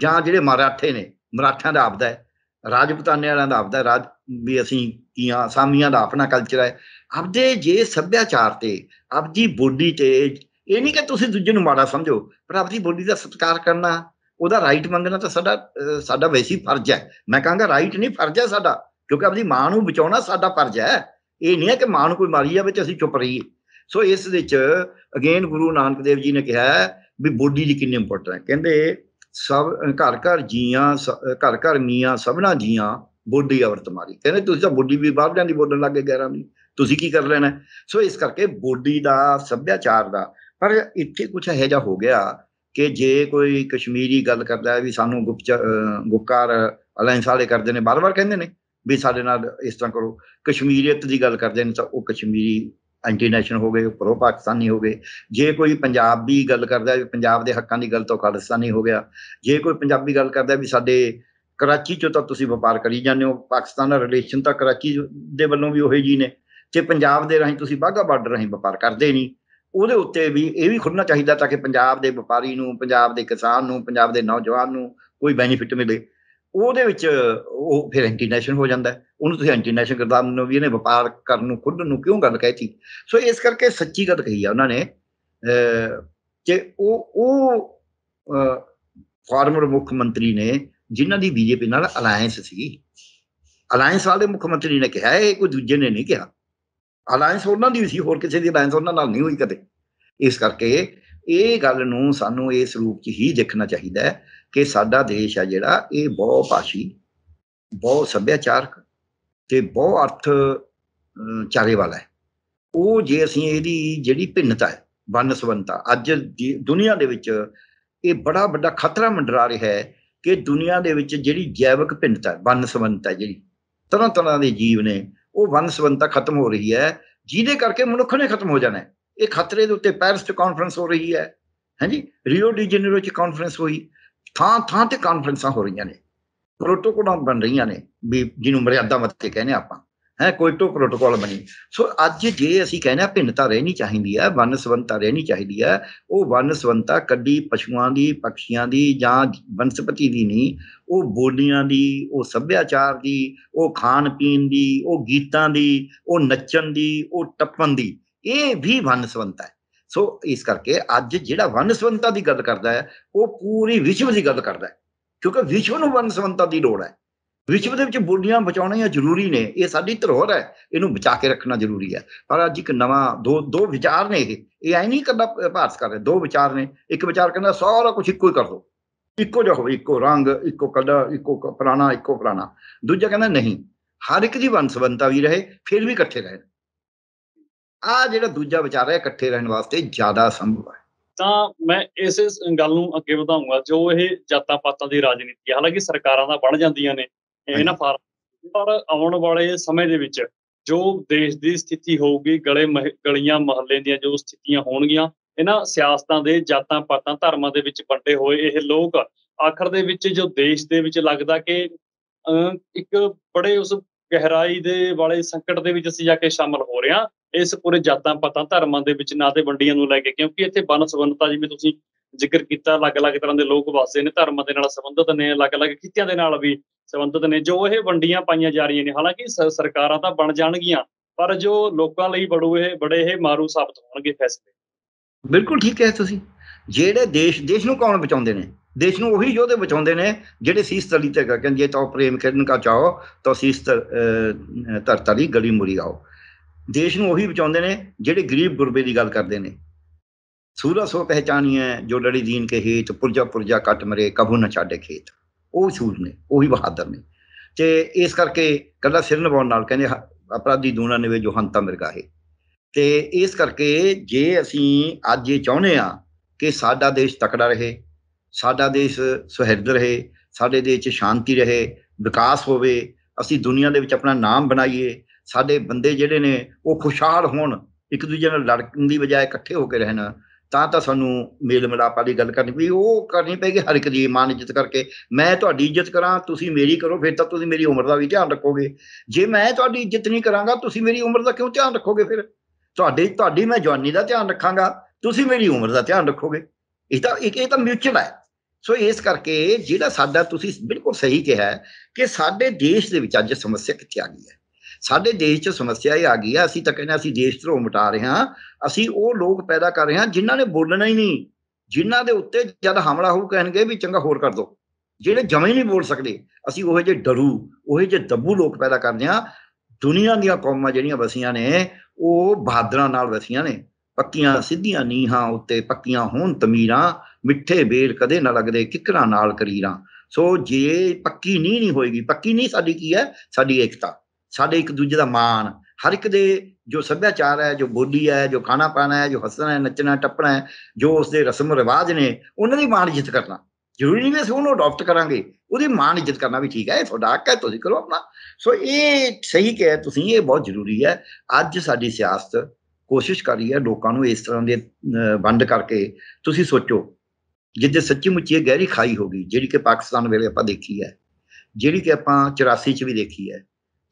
Speaker 2: ਜਾਂ ਜਿਹੜੇ ਮਰਾਠੇ ਨੇ ਮਰਾਠਿਆਂ ਦਾ ਆਪਦਾ ਹੈ ਰਾਜਪੂਤਾਨੇ ਵਾਲਿਆਂ ਦਾ ਆਪਦਾ ਰਾਜ ਵੀ ਅਸੀਂ ਕੀਆਂ ਸਾਮੀਆਂ ਦਾ ਆਪਣਾ ਕਲਚਰ ਹੈ ਆਪਦੇ ਜੇ ਸੱਭਿਆਚਾਰ ਤੇ ਆਪਦੀ ਬੋਡੀ ਤੇ ਇਹ ਨਹੀਂ ਕਿ ਤੁਸੀਂ ਦੂਜੇ ਨੂੰ ਮਾੜਾ ਸਮਝੋ ਪਰ ਆਪਣੀ ਬੋਲੀ ਦਾ ਸਤਿਕਾਰ ਕਰਨਾ ਉਹਦਾ ਰਾਈਟ ਮੰਗਣਾ ਤਾਂ ਸਾਡਾ ਸਾਡਾ ਵੈਸੀ ਫਰਜ਼ ਹੈ ਮੈਂ ਕਹਾਂਗਾ ਰਾਈਟ ਨਹੀਂ ਫਰਜ਼ ਹੈ ਸਾਡਾ ਕਿਉਂਕਿ ਆਪਣੀ ਮਾਂ ਨੂੰ ਬਚਾਉਣਾ ਸਾਡਾ ਫਰਜ਼ ਹੈ ਇਹ ਨਹੀਂ ਹੈ ਕਿ ਮਾਂ ਨੂੰ ਕੋਈ ਮਾਰੀ ਜਾਵੇ ਤੇ ਅਸੀਂ ਚੁੱਪ ਰਹੀਏ ਸੋ ਇਸ ਵਿੱਚ ਅਗੇਨ ਗੁਰੂ ਨਾਨਕ ਦੇਵ ਜੀ ਨੇ ਕਿਹਾ ਵੀ ਬੋਡੀ ਦੀ ਕਿੰਨੀ ਇੰਪੋਰਟੈਂਟ ਹੈ ਕਹਿੰਦੇ ਸਭ ਘਰ ਘਰ ਜੀਆਂ ਘਰ ਘਰ ਮੀਆਂ ਸਭਨਾ ਜੀਆਂ ਬੋਡੀ ਅਵਰ ਮਾਰੀ ਕਹਿੰਦੇ ਤੁਸੀਂ ਤਾਂ ਬੋਡੀ ਵੀ ਬਾਹਰ ਜਾਂਦੀ ਬੋਲਣ ਲੱਗੇ ਗੈਰਾਂ ਦੀ ਤੁਸੀਂ ਕੀ ਕਰ ਲੈਣਾ ਸੋ ਇਸ ਕਰਕੇ ਬੋਡੀ ਦਾ ਸੱਭਿਆਚਾਰ ਦਾ ਪਰ ਇੱਥੇ ਕੁਝ ਇਹੋ ਜਿਹਾ ਹੋ ਗਿਆ ਕਿ ਜੇ ਕੋਈ ਕਸ਼ਮੀਰੀ ਗੱਲ ਕਰਦਾ ਹੈ ਵੀ ਸਾਨੂੰ ਗੁਕਾਰ ਅਲਾਈਨਸ ਵਾਲੇ ਕਰਦੇ ਨੇ ਬਾਰ-ਬਾਰ ਕਹਿੰਦੇ ਨੇ ਵੀ ਸਾਡੇ ਨਾਲ ਇਸ ਤਰ੍ਹਾਂ ਕਰੋ ਕਸ਼ਮੀਰੀਅਤ ਦੀ ਗੱਲ ਕਰਦੇ ਨੇ ਤਾਂ ਉਹ ਕਸ਼ਮੀਰੀ ਐਂਟੀ ਨੈਸ਼ਨਲ ਹੋ ਗਏ ਪ੍ਰੋ ਪਾਕਿਸਤਾਨੀ ਹੋ ਗਏ ਜੇ ਕੋਈ ਪੰਜਾਬੀ ਗੱਲ ਕਰਦਾ ਹੈ ਵੀ ਪੰਜਾਬ ਦੇ ਹੱਕਾਂ ਦੀ ਗੱਲ ਤੋਂ ਖਾਲਿਸਤਾਨੀ ਹੋ ਗਿਆ ਜੇ ਕੋਈ ਪੰਜਾਬੀ ਗੱਲ ਕਰਦਾ ਹੈ ਵੀ ਸਾਡੇ ਕਰਾਚੀ ਚੋਂ ਤਾਂ ਤੁਸੀਂ ਵਪਾਰ ਕਰੀ ਜਾਂਦੇ ਹੋ ਪਾਕਿਸਤਾਨ ਨਾਲ ਰਿਲੇਸ਼ਨ ਤਾਂ ਕਰਾਚੀ ਦੇ ਵੱਲੋਂ ਵੀ ਉਹੇ ਜੀ ਨੇ ਤੇ ਪੰਜਾਬ ਦੇ ਰਾਹੀਂ ਤੁਸੀਂ ਬਾਗਾ ਬਾਰਡਰ ਰਾਹੀਂ ਵਪਾਰ ਕਰਦੇ ਨਹੀਂ ਉਹਦੇ ਉੱਤੇ ਵੀ ਇਹ ਵੀ ਖੁੱਲਣਾ ਚਾਹੀਦਾ ਤਾਂ ਕਿ ਪੰਜਾਬ ਦੇ ਵਪਾਰੀ ਨੂੰ ਪੰਜਾਬ ਦੇ ਕਿਸਾਨ ਨੂੰ ਪੰਜਾਬ ਦੇ ਨੌਜਵਾਨ ਨੂੰ ਕੋਈ ਬੈਨੀਫਿਟ ਮਿਲੇ ਉਹਦੇ ਵਿੱਚ ਉਹ ਫਿਰ ਇੰਟਰਨੈਸ਼ਨਲ ਹੋ ਜਾਂਦਾ ਉਹਨੂੰ ਤੁਸੀਂ ਇੰਟਰਨੈਸ਼ਨਲ ਕਰਦਾ ਮੰਨੋ ਵੀ ਇਹਨੇ ਵਪਾਰ ਕਰਨ ਨੂੰ ਖੁੱਲਣ ਨੂੰ ਕਿਉਂ ਗੱਲ ਕਹਿਤੀ ਸੋ ਇਸ ਕਰਕੇ ਸੱਚੀ ਗੱਲ ਕਹੀ ਆ ਉਹਨਾਂ ਨੇ ਕਿ ਉਹ ਉਹ ਫਾਰਮਰ ਮੁੱਖ ਮੰਤਰੀ ਨੇ ਜਿਨ੍ਹਾਂ ਦੀ ਬੀਜੇਪੀ ਨਾਲ ਅਲਾਈਅੰਸ ਸੀ ਅਲਾਈਅੰਸ ਵਾਲੇ ਮੁੱਖ ਮੰਤਰੀ ਨੇ ਕਿਹਾ ਇਹ ਕੋਈ ਦੂਜੇ ਨੇ ਨਹੀਂ ਕਿਹਾ ਅਲਾਈਅੰਸ ਉਹਨਾਂ ਦੀ ਸੀ ਹੋਰ ਕਿਸੇ ਦੀ ਅਲਾਈਅੰਸ ਉਹਨਾਂ ਨਾਲ ਨਹੀਂ ਹੋਈ ਕਦੇ ਇਸ ਕਰਕੇ ਇਹ ਗੱਲ ਨੂੰ ਸਾਨੂੰ ਇਸ ਰੂਪ 'ਚ ਹੀ ਦੇਖਣਾ ਚਾਹੀਦਾ ਹੈ ਕਿ ਸਾਡਾ ਦੇਸ਼ ਆ ਜਿਹੜਾ ਇਹ ਬਹੁ ਭਾਸ਼ੀ ਬਹੁ ਸੱਭਿਆਚਾਰਕ ਤੇ ਬਹੁ ਅਰਥ ਚਾਰੇ ਵਾਲਾ ਹੈ ਉਹ ਜੇ ਅਸੀਂ ਇਹਦੀ ਜਿਹੜੀ ਭਿੰਨਤਾ ਹੈ ਵਨਸਵੰਤਾ ਅੱਜ ਦੁਨੀਆ ਦੇ ਵਿੱਚ ਇਹ ਬੜਾ ਵੱਡਾ ਖਤਰਾ ਮੰਡਰਾ ਰਿਹਾ ਹੈ ਕਿ ਦੁਨੀਆ ਦੇ ਵਿੱਚ ਜਿਹੜੀ ਜੈਵਿਕ ਭਿੰਨਤਾ ਵਨਸਵੰਤਾ ਜਿਹੜੀ ਤਰ੍ਹਾਂ ਤਰ੍ਹਾਂ ਦੇ ਜੀਵ ਨੇ ਉਹ ਵੰਸਵੰਤਾ ਸਵੰਤਾ ਖਤਮ ਹੋ ਰਹੀ ਹੈ ਜਿਹਦੇ ਕਰਕੇ ਮਨੁੱਖ ਨੇ ਖਤਮ ਹੋ ਜਾਣਾ ਇਹ ਖਤਰੇ ਦੇ ਉੱਤੇ ਪੈਰਿਸ ਤੇ ਕਾਨਫਰੰਸ ਹੋ ਰਹੀ ਹੈ ਹਾਂਜੀ ਰਿਓ ਡੀ ਜਨੇਰੋ 'ਚ ਕਾਨਫਰੰਸ ਹੋਈ ਥਾਂ ਥਾਂ ਤੇ ਕਾਨਫਰੰਸਾਂ ਹੋ ਰਹੀਆਂ ਨੇ ਪ੍ਰੋਟੋਕੋਲਾਂ ਬਣ ਰਹੀਆਂ ਨੇ ਵੀ ਜਿਹਨੂੰ ਮਰਿਆਦਾ ਮੱਤੇ ਕਹਿੰਦੇ ਆਪਾਂ ਹੈ ਕੋਈ ਟੋ ਪ੍ਰੋਟੋਕਾਲ ਬਣੀ ਸੋ ਅੱਜ ਜੇ ਅਸੀਂ ਕਹਿੰਦੇ ਆ ਭਿੰਨਤਾ ਰਹਿਣੀ ਚਾਹੀਦੀ ਹੈ ਵਨ ਸਵੰਤਾ ਰਹਿਣੀ ਚਾਹੀਦੀ ਹੈ ਉਹ ਵਨ ਸਵੰਤਾ ਕੱਢੀ ਪਸ਼ੂਆਂ ਦੀ ਪੰਛੀਆਂ ਦੀ ਜਾਂ ਵਨਸਪਤੀ ਦੀ ਨਹੀਂ ਉਹ ਬੋਲੀਆਂ ਦੀ ਉਹ ਸੱਭਿਆਚਾਰ ਦੀ ਉਹ ਖਾਣ ਪੀਣ ਦੀ ਉਹ ਗੀਤਾਂ ਦੀ ਉਹ ਨੱਚਣ ਦੀ ਉਹ ਟੱਪਣ ਦੀ ਇਹ ਵੀ ਵਨ ਸਵੰਤਾ ਹੈ ਸੋ ਇਸ ਕਰਕੇ ਅੱਜ ਜਿਹੜਾ ਵਨ ਸਵੰਤਾ ਦੀ ਗੱਲ ਕਰਦਾ ਹੈ ਉਹ ਪੂਰੀ ਵਿਸ਼ਵ ਦੀ ਗੱਲ ਕਰਦਾ ਹੈ ਕਿਉਂਕਿ ਵਿਸ਼ਵ ਨੂੰ ਵਨ ਸਵੰਤਾ ਦੀ ਲੋੜ ਹੈ ਵਿਸ਼ਵ ਦੇ ਵਿੱਚ ਬੋਲੀਆਂ ਬਚਾਉਣੀਆਂ ਜ਼ਰੂਰੀ ਨੇ ਇਹ ਸਾਡੀ ਧਰੋਹਰ ਹੈ ਇਹਨੂੰ ਬਚਾ ਕੇ ਰੱਖਣਾ ਜ਼ਰੂਰੀ ਹੈ ਪਰ ਅੱਜ ਇੱਕ ਨਵਾਂ ਦੋ ਦੋ ਵਿਚਾਰ ਨੇ ਇਹ ਇਹ ਐ ਨਹੀਂ ਕਰਦਾ ਭਾਰਤ ਕਰ ਰਿਹਾ ਦੋ ਵਿਚਾਰ ਨੇ ਇੱਕ ਵਿਚਾਰ ਕਹਿੰਦਾ ਸਾਰਾ ਕੁਝ ਇੱਕੋ ਹੀ ਕਰ ਦੋ ਇੱਕੋ ਜਿਹਾ ਹੋਵੇ ਇੱਕੋ ਰੰਗ ਇੱਕੋ ਕਲਰ ਇੱਕੋ ਪੁਰਾਣਾ ਇੱਕੋ ਪੁਰਾਣਾ ਦੂਜਾ ਕਹਿੰਦਾ ਨਹੀਂ ਹਰ ਇੱਕ ਦੀ ਵੰਸਵੰਤਾ ਵੀ ਰਹੇ ਫਿਰ ਵੀ ਇਕੱਠੇ ਰਹਿਣ ਆ ਜਿਹੜਾ ਦੂਜਾ ਵਿਚਾਰ ਹੈ ਇਕੱਠੇ ਰਹਿਣ ਵਾਸਤੇ ਜ਼ਿਆਦਾ ਸੰਭਵ ਹੈ
Speaker 1: ਤਾਂ ਮੈਂ ਇਸ ਗੱਲ ਨੂੰ ਅੱਗੇ ਵਧਾਉਂਗਾ ਜੋ ਇਹ ਜਾਤਾਂ ਪਾਤਾਂ ਦੀ ਰਾਜਨੀਤੀ ਹੈ ਹਾਲਾਂਕਿ ਸਰਕਾਰਾਂ ਦਾ ਬਣ ਜਾਂਦੀਆਂ ਨੇ ਇਹਨਾਂ ਫਾਰਮ ਪਰ ਆਉਣ ਵਾਲੇ ਸਮੇਂ ਦੇ ਵਿੱਚ ਜੋ ਦੇਸ਼ ਦੀ ਸਥਿਤੀ ਹੋਊਗੀ ਗਲੇ ਗਲੀਆਂ ਮਹੱਲੇ ਦੀਆਂ ਜੋ ਸਥਿਤੀਆਂ ਹੋਣਗੀਆਂ ਇਹਨਾਂ ਸਿਆਸਤਾਂ ਦੇ ਜਾਤਾਂ ਪਾਤਾਂ ਧਰਮਾਂ ਦੇ ਵਿੱਚ ਵੰਡੇ ਹੋਏ ਇਹ ਲੋਕ ਆਖਰ ਦੇ ਵਿੱਚ ਜੋ ਦੇਸ਼ ਦੇ ਵਿੱਚ ਲੱਗਦਾ ਕਿ ਇੱਕ ਬੜੇ ਉਸ ਗਹਿਰਾਈ ਦੇ ਵਾਲੇ ਸੰਕਟ ਦੇ ਵਿੱਚ ਅਸੀਂ ਜਾ ਕੇ ਸ਼ਾਮਲ ਹੋ ਰਹੇ ਹਾਂ ਇਸ ਪੂਰੇ ਜਾਤਾਂ ਪਾਤਾਂ ਧਰਮਾਂ ਦੇ ਵਿੱਚ ਨਾ ਦੇ ਵੰਡੀਆਂ ਨੂੰ ਲੈ ਕੇ ਕਿਉਂਕਿ ਇੱਥੇ ਬਨਸਵੰਨਤਾ ਜਿਵੇਂ ਤੁਸੀਂ ਜ਼ਿਕਰ ਕੀਤਾ ਅਲੱਗ-ਅਲੱਗ ਤਰ੍ਹਾਂ ਦੇ ਲੋਕ ਵਸਦੇ ਨੇ ਧਰਮਾਂ ਦੇ ਨਾਲ ਸੰਬੰਧਿਤ ਨੇ ਅਲੱਗ-ਅਲੱਗ ਖਿੱਤਿਆਂ ਦੇ ਨਾਲ ਵੀ ਸੰਬੰਧਿਤ ਨੇ ਜੋ ਇਹ ਵੰਡੀਆਂ ਪਾਈਆਂ ਜਾ ਰਹੀਆਂ ਨੇ ਹਾਲਾਂਕਿ ਸਰਕਾਰਾਂ ਤਾਂ ਬਣ ਜਾਣਗੀਆਂ ਪਰ ਜੋ
Speaker 2: ਲੋਕਾਂ ਲਈ ਬੜੂ ਇਹ ਬੜੇ ਇਹ ਮਾਰੂ ਸਾਬਤ ਹੋਣਗੇ ਫੈਸਲੇ ਬਿਲਕੁਲ ਠੀਕ ਹੈ ਤੁਸੀਂ ਜਿਹੜੇ ਦੇਸ਼ ਦੇਸ਼ ਨੂੰ ਕੌਣ ਬਚਾਉਂਦੇ ਨੇ ਦੇਸ਼ ਨੂੰ ਉਹੀ ਯੋਧੇ ਬਚਾਉਂਦੇ ਨੇ ਜਿਹੜੇ ਸੀਸ ਤਲੀ ਤੇ ਕਹਿੰਦੇ ਜੇ ਤਾਂ ਪ੍ਰੇਮ ਕਰਨ ਕਾ ਚਾਹੋ ਤਾਂ ਸੀਸ ਤਰ ਤਲੀ ਗਲੀ ਮੁਰੀ ਆਓ ਦੇਸ਼ ਨੂੰ ਉਹੀ ਬਚਾਉਂਦੇ ਨੇ ਜਿਹੜੇ ਗਰੀਬ ਗੁਰਬੇ ਦੀ ਗੱਲ ਕਰਦੇ ਨੇ ਸੂਰਾ ਸੋ ਪਹਿਚਾਨੀਐ ਜੋ ਲੜੀ ਦੀਨ ਕੇ ਹੀਤ ਪੁਰਜਾ ਪੁਰਜਾ ਕੱਟ ਮਰੇ ਕਬੂ ਨਾ ਛਾੜੇ ਖੇਤ ਉਹ ਸੂਰ ਨੇ ਉਹੀ ਬਹਾਦਰ ਨੇ ਤੇ ਇਸ ਕਰਕੇ ਕੱਲਾ ਸਿਰ ਨਵਾਉਣ ਨਾਲ ਕਹਿੰਦੇ ਅਪਰਾਧੀ ਦੂਣਾ ਨੇ ਜੋ ਹੰਤਾ ਮਿਰਗਾ ਹੈ ਤੇ ਇਸ ਕਰਕੇ ਜੇ ਅਸੀਂ ਅੱਜ ਇਹ ਚਾਹੁੰਦੇ ਆ ਕਿ ਸਾਡਾ ਦੇਸ਼ ਤਕੜਾ ਰਹੇ ਸਾਡਾ ਦੇਸ਼ ਸੁਹਿਰਦ ਰਹੇ ਸਾਡੇ ਦੇਸ਼ 'ਚ ਸ਼ਾਂਤੀ ਰਹੇ ਵਿਕਾਸ ਹੋਵੇ ਅਸੀਂ ਦੁਨੀਆ ਦੇ ਵਿੱਚ ਆਪਣਾ ਨਾਮ ਬਣਾਈਏ ਸਾਡੇ ਬੰਦੇ ਜਿਹੜੇ ਨੇ ਉਹ ਖੁਸ਼ਹਾਲ ਹੋਣ ਇੱਕ ਦੂਜੇ ਨਾਲ ਲੜਨ ਦੀ ਬਜਾਏ ਇਕੱਠੇ ਹੋ ਕੇ ਰਹਿਣਾ ਤਾਂ ਤਾਂ ਸਾਨੂੰ ਮੇਲ ਮਿਲਾਪ ਵਾਲੀ ਗੱਲ ਕਰਨੀ ਪਈ ਉਹ ਕਰਨੀ ਪੈਗੀ ਹਰ ਇੱਕ ਦੀ ਮਾਨ ਇੱਜ਼ਤ ਕਰਕੇ ਮੈਂ ਤੁਹਾਡੀ ਇੱਜ਼ਤ ਕਰਾਂ ਤੁਸੀਂ ਮੇਰੀ ਕਰੋ ਫਿਰ ਤਾਂ ਤੁਸੀਂ ਮੇਰੀ ਉਮਰ ਦਾ ਵੀ ਧਿਆਨ ਰੱਖੋਗੇ ਜੇ ਮੈਂ ਤੁਹਾਡੀ ਇੱਜ਼ਤ ਨਹੀਂ ਕਰਾਂਗਾ ਤੁਸੀਂ ਮੇਰੀ ਉਮਰ ਦਾ ਕਿਉਂ ਧਿਆਨ ਰੱਖੋਗੇ ਫਿਰ ਤੁਹਾਡੇ ਤੁਹਾਡੀ ਮੈਂ ਜਵਾਨੀ ਦਾ ਧਿਆਨ ਰੱਖਾਂਗਾ ਤੁਸੀਂ ਮੇਰੀ ਉਮਰ ਦਾ ਧਿਆਨ ਰੱਖੋਗੇ ਇਹ ਤਾਂ ਇੱਕ ਇਹ ਤਾਂ ਮਿਊਚੁਅਲ ਹੈ ਸੋ ਇਸ ਕਰਕੇ ਜਿਹੜਾ ਸਾਡਾ ਤੁਸੀਂ ਬਿਲਕੁਲ ਸਹੀ ਕਿਹਾ ਕਿ ਸਾਡੇ ਦੇਸ਼ ਦੇ ਵਿੱਚ ਅੱਜ ਸਮੱਸਿਆ ਕਿੱਥੇ ਆ ਗਈ ਹੈ ਸਾਡੇ ਦੇਸ਼ 'ਚ ਸਮੱਸਿਆ ਇਹ ਆ ਗਈ ਆ ਅਸੀਂ ਤਾਂ ਕਹਿੰਦੇ ਅਸੀਂ ਦੇਸ਼ ਧਰੋਂ ਮਟਾ ਰਹੇ ਹਾਂ ਅਸੀਂ ਉਹ ਲੋਕ ਪੈਦਾ ਕਰ ਰਹੇ ਹਾਂ ਜਿਨ੍ਹਾਂ ਨੇ ਬੋਲਣਾ ਹੀ ਨਹੀਂ ਜਿਨ੍ਹਾਂ ਦੇ ਉੱਤੇ ਜਦ ਹਮਲਾ ਹੋਊ ਕਹਿਣਗੇ ਵੀ ਚੰਗਾ ਹੋਰ ਕਰ ਦੋ ਜਿਹੜੇ ਜਮੇ ਨਹੀਂ ਬੋਲ ਸਕਦੇ ਅਸੀਂ ਉਹ ਜੇ ਡਰੂ ਉਹ ਜੇ ਦੱਬੂ ਲੋਕ ਪੈਦਾ ਕਰਦੇ ਹਾਂ ਦੁਨੀਆ ਦੀਆਂ ਕੌਮਾਂ ਜਿਹੜੀਆਂ ਵਸੀਆਂ ਨੇ ਉਹ ਬਹਾਦਰਾਂ ਨਾਲ ਵਸੀਆਂ ਨੇ ਪੱਕੀਆਂ ਸਿੱਧੀਆਂ ਨੀਹਾਂ ਉੱਤੇ ਪੱਕੀਆਂ ਹੋਣ ਤਮੀਰਾਂ ਮਿੱਠੇ ਬੇਲ ਕਦੇ ਨਾ ਲੱਗਦੇ ਕਿਕਰਾਂ ਨਾਲ ਕਰੀਰਾਂ ਸੋ ਜੇ ਪੱਕੀ ਨੀਂਹ ਨਹੀਂ ਹੋਏਗੀ ਪੱਕੀ ਨਹੀਂ ਸਾਡੀ ਕੀ ਹੈ ਸਾਡੀ ਏਕਤਾ ਸਾਡੇ ਇੱਕ ਦੂਜੇ ਦਾ ਮਾਣ ਹਰ ਇੱਕ ਦੇ ਜੋ ਸੱਭਿਆਚਾਰ ਹੈ ਜੋ ਬੋਲੀ ਹੈ ਜੋ ਖਾਣਾ ਪਾਣਾ ਹੈ ਜੋ ਹੱਸਣਾ ਹੈ ਨੱਚਣਾ ਟੱਪਣਾ ਹੈ ਜੋ ਉਸ ਦੇ ਰਸਮ ਰਿਵਾਜ ਨੇ ਉਹਨਾਂ ਦੀ ਮਾਣ ਇੱਜ਼ਤ ਕਰਨਾ ਜ਼ਰੂਰੀ ਨਹੀਂ ਕਿ ਉਹਨੂੰ ਅਡਾਪਟ ਕਰਾਂਗੇ ਉਹਦੀ ਮਾਣ ਇੱਜ਼ਤ ਕਰਨਾ ਵੀ ਠੀਕ ਹੈ ਇਹ ਤੁਹਾਡਾ ਹੱਕ ਹੈ ਤੁਸੀਂ ਕਰੋ ਆਪਣਾ ਸੋ ਇਹ ਸਹੀ ਕਿਹਾ ਤੁਸੀਂ ਇਹ ਬਹੁਤ ਜ਼ਰੂਰੀ ਹੈ ਅੱਜ ਸਾਡੀ ਸਿਆਸਤ ਕੋਸ਼ਿਸ਼ ਕਰ ਰਹੀ ਹੈ ਲੋਕਾਂ ਨੂੰ ਇਸ ਤਰ੍ਹਾਂ ਦੇ ਬੰਦ ਕਰਕੇ ਤੁਸੀਂ ਸੋਚੋ ਜਿੱਦੇ ਸੱਚੀ ਮੁੱਚੀ ਇਹ ਗਹਿਰੀ ਖਾਈ ਹੋਗੀ ਜਿਹੜੀ ਕਿ ਪਾਕਿਸਤਾਨ ਵੇਲੇ ਆਪਾਂ ਦੇਖੀ ਹੈ ਜਿਹੜੀ ਕਿ ਆਪਾਂ 84 ਚ ਵੀ ਦੇਖੀ ਹੈ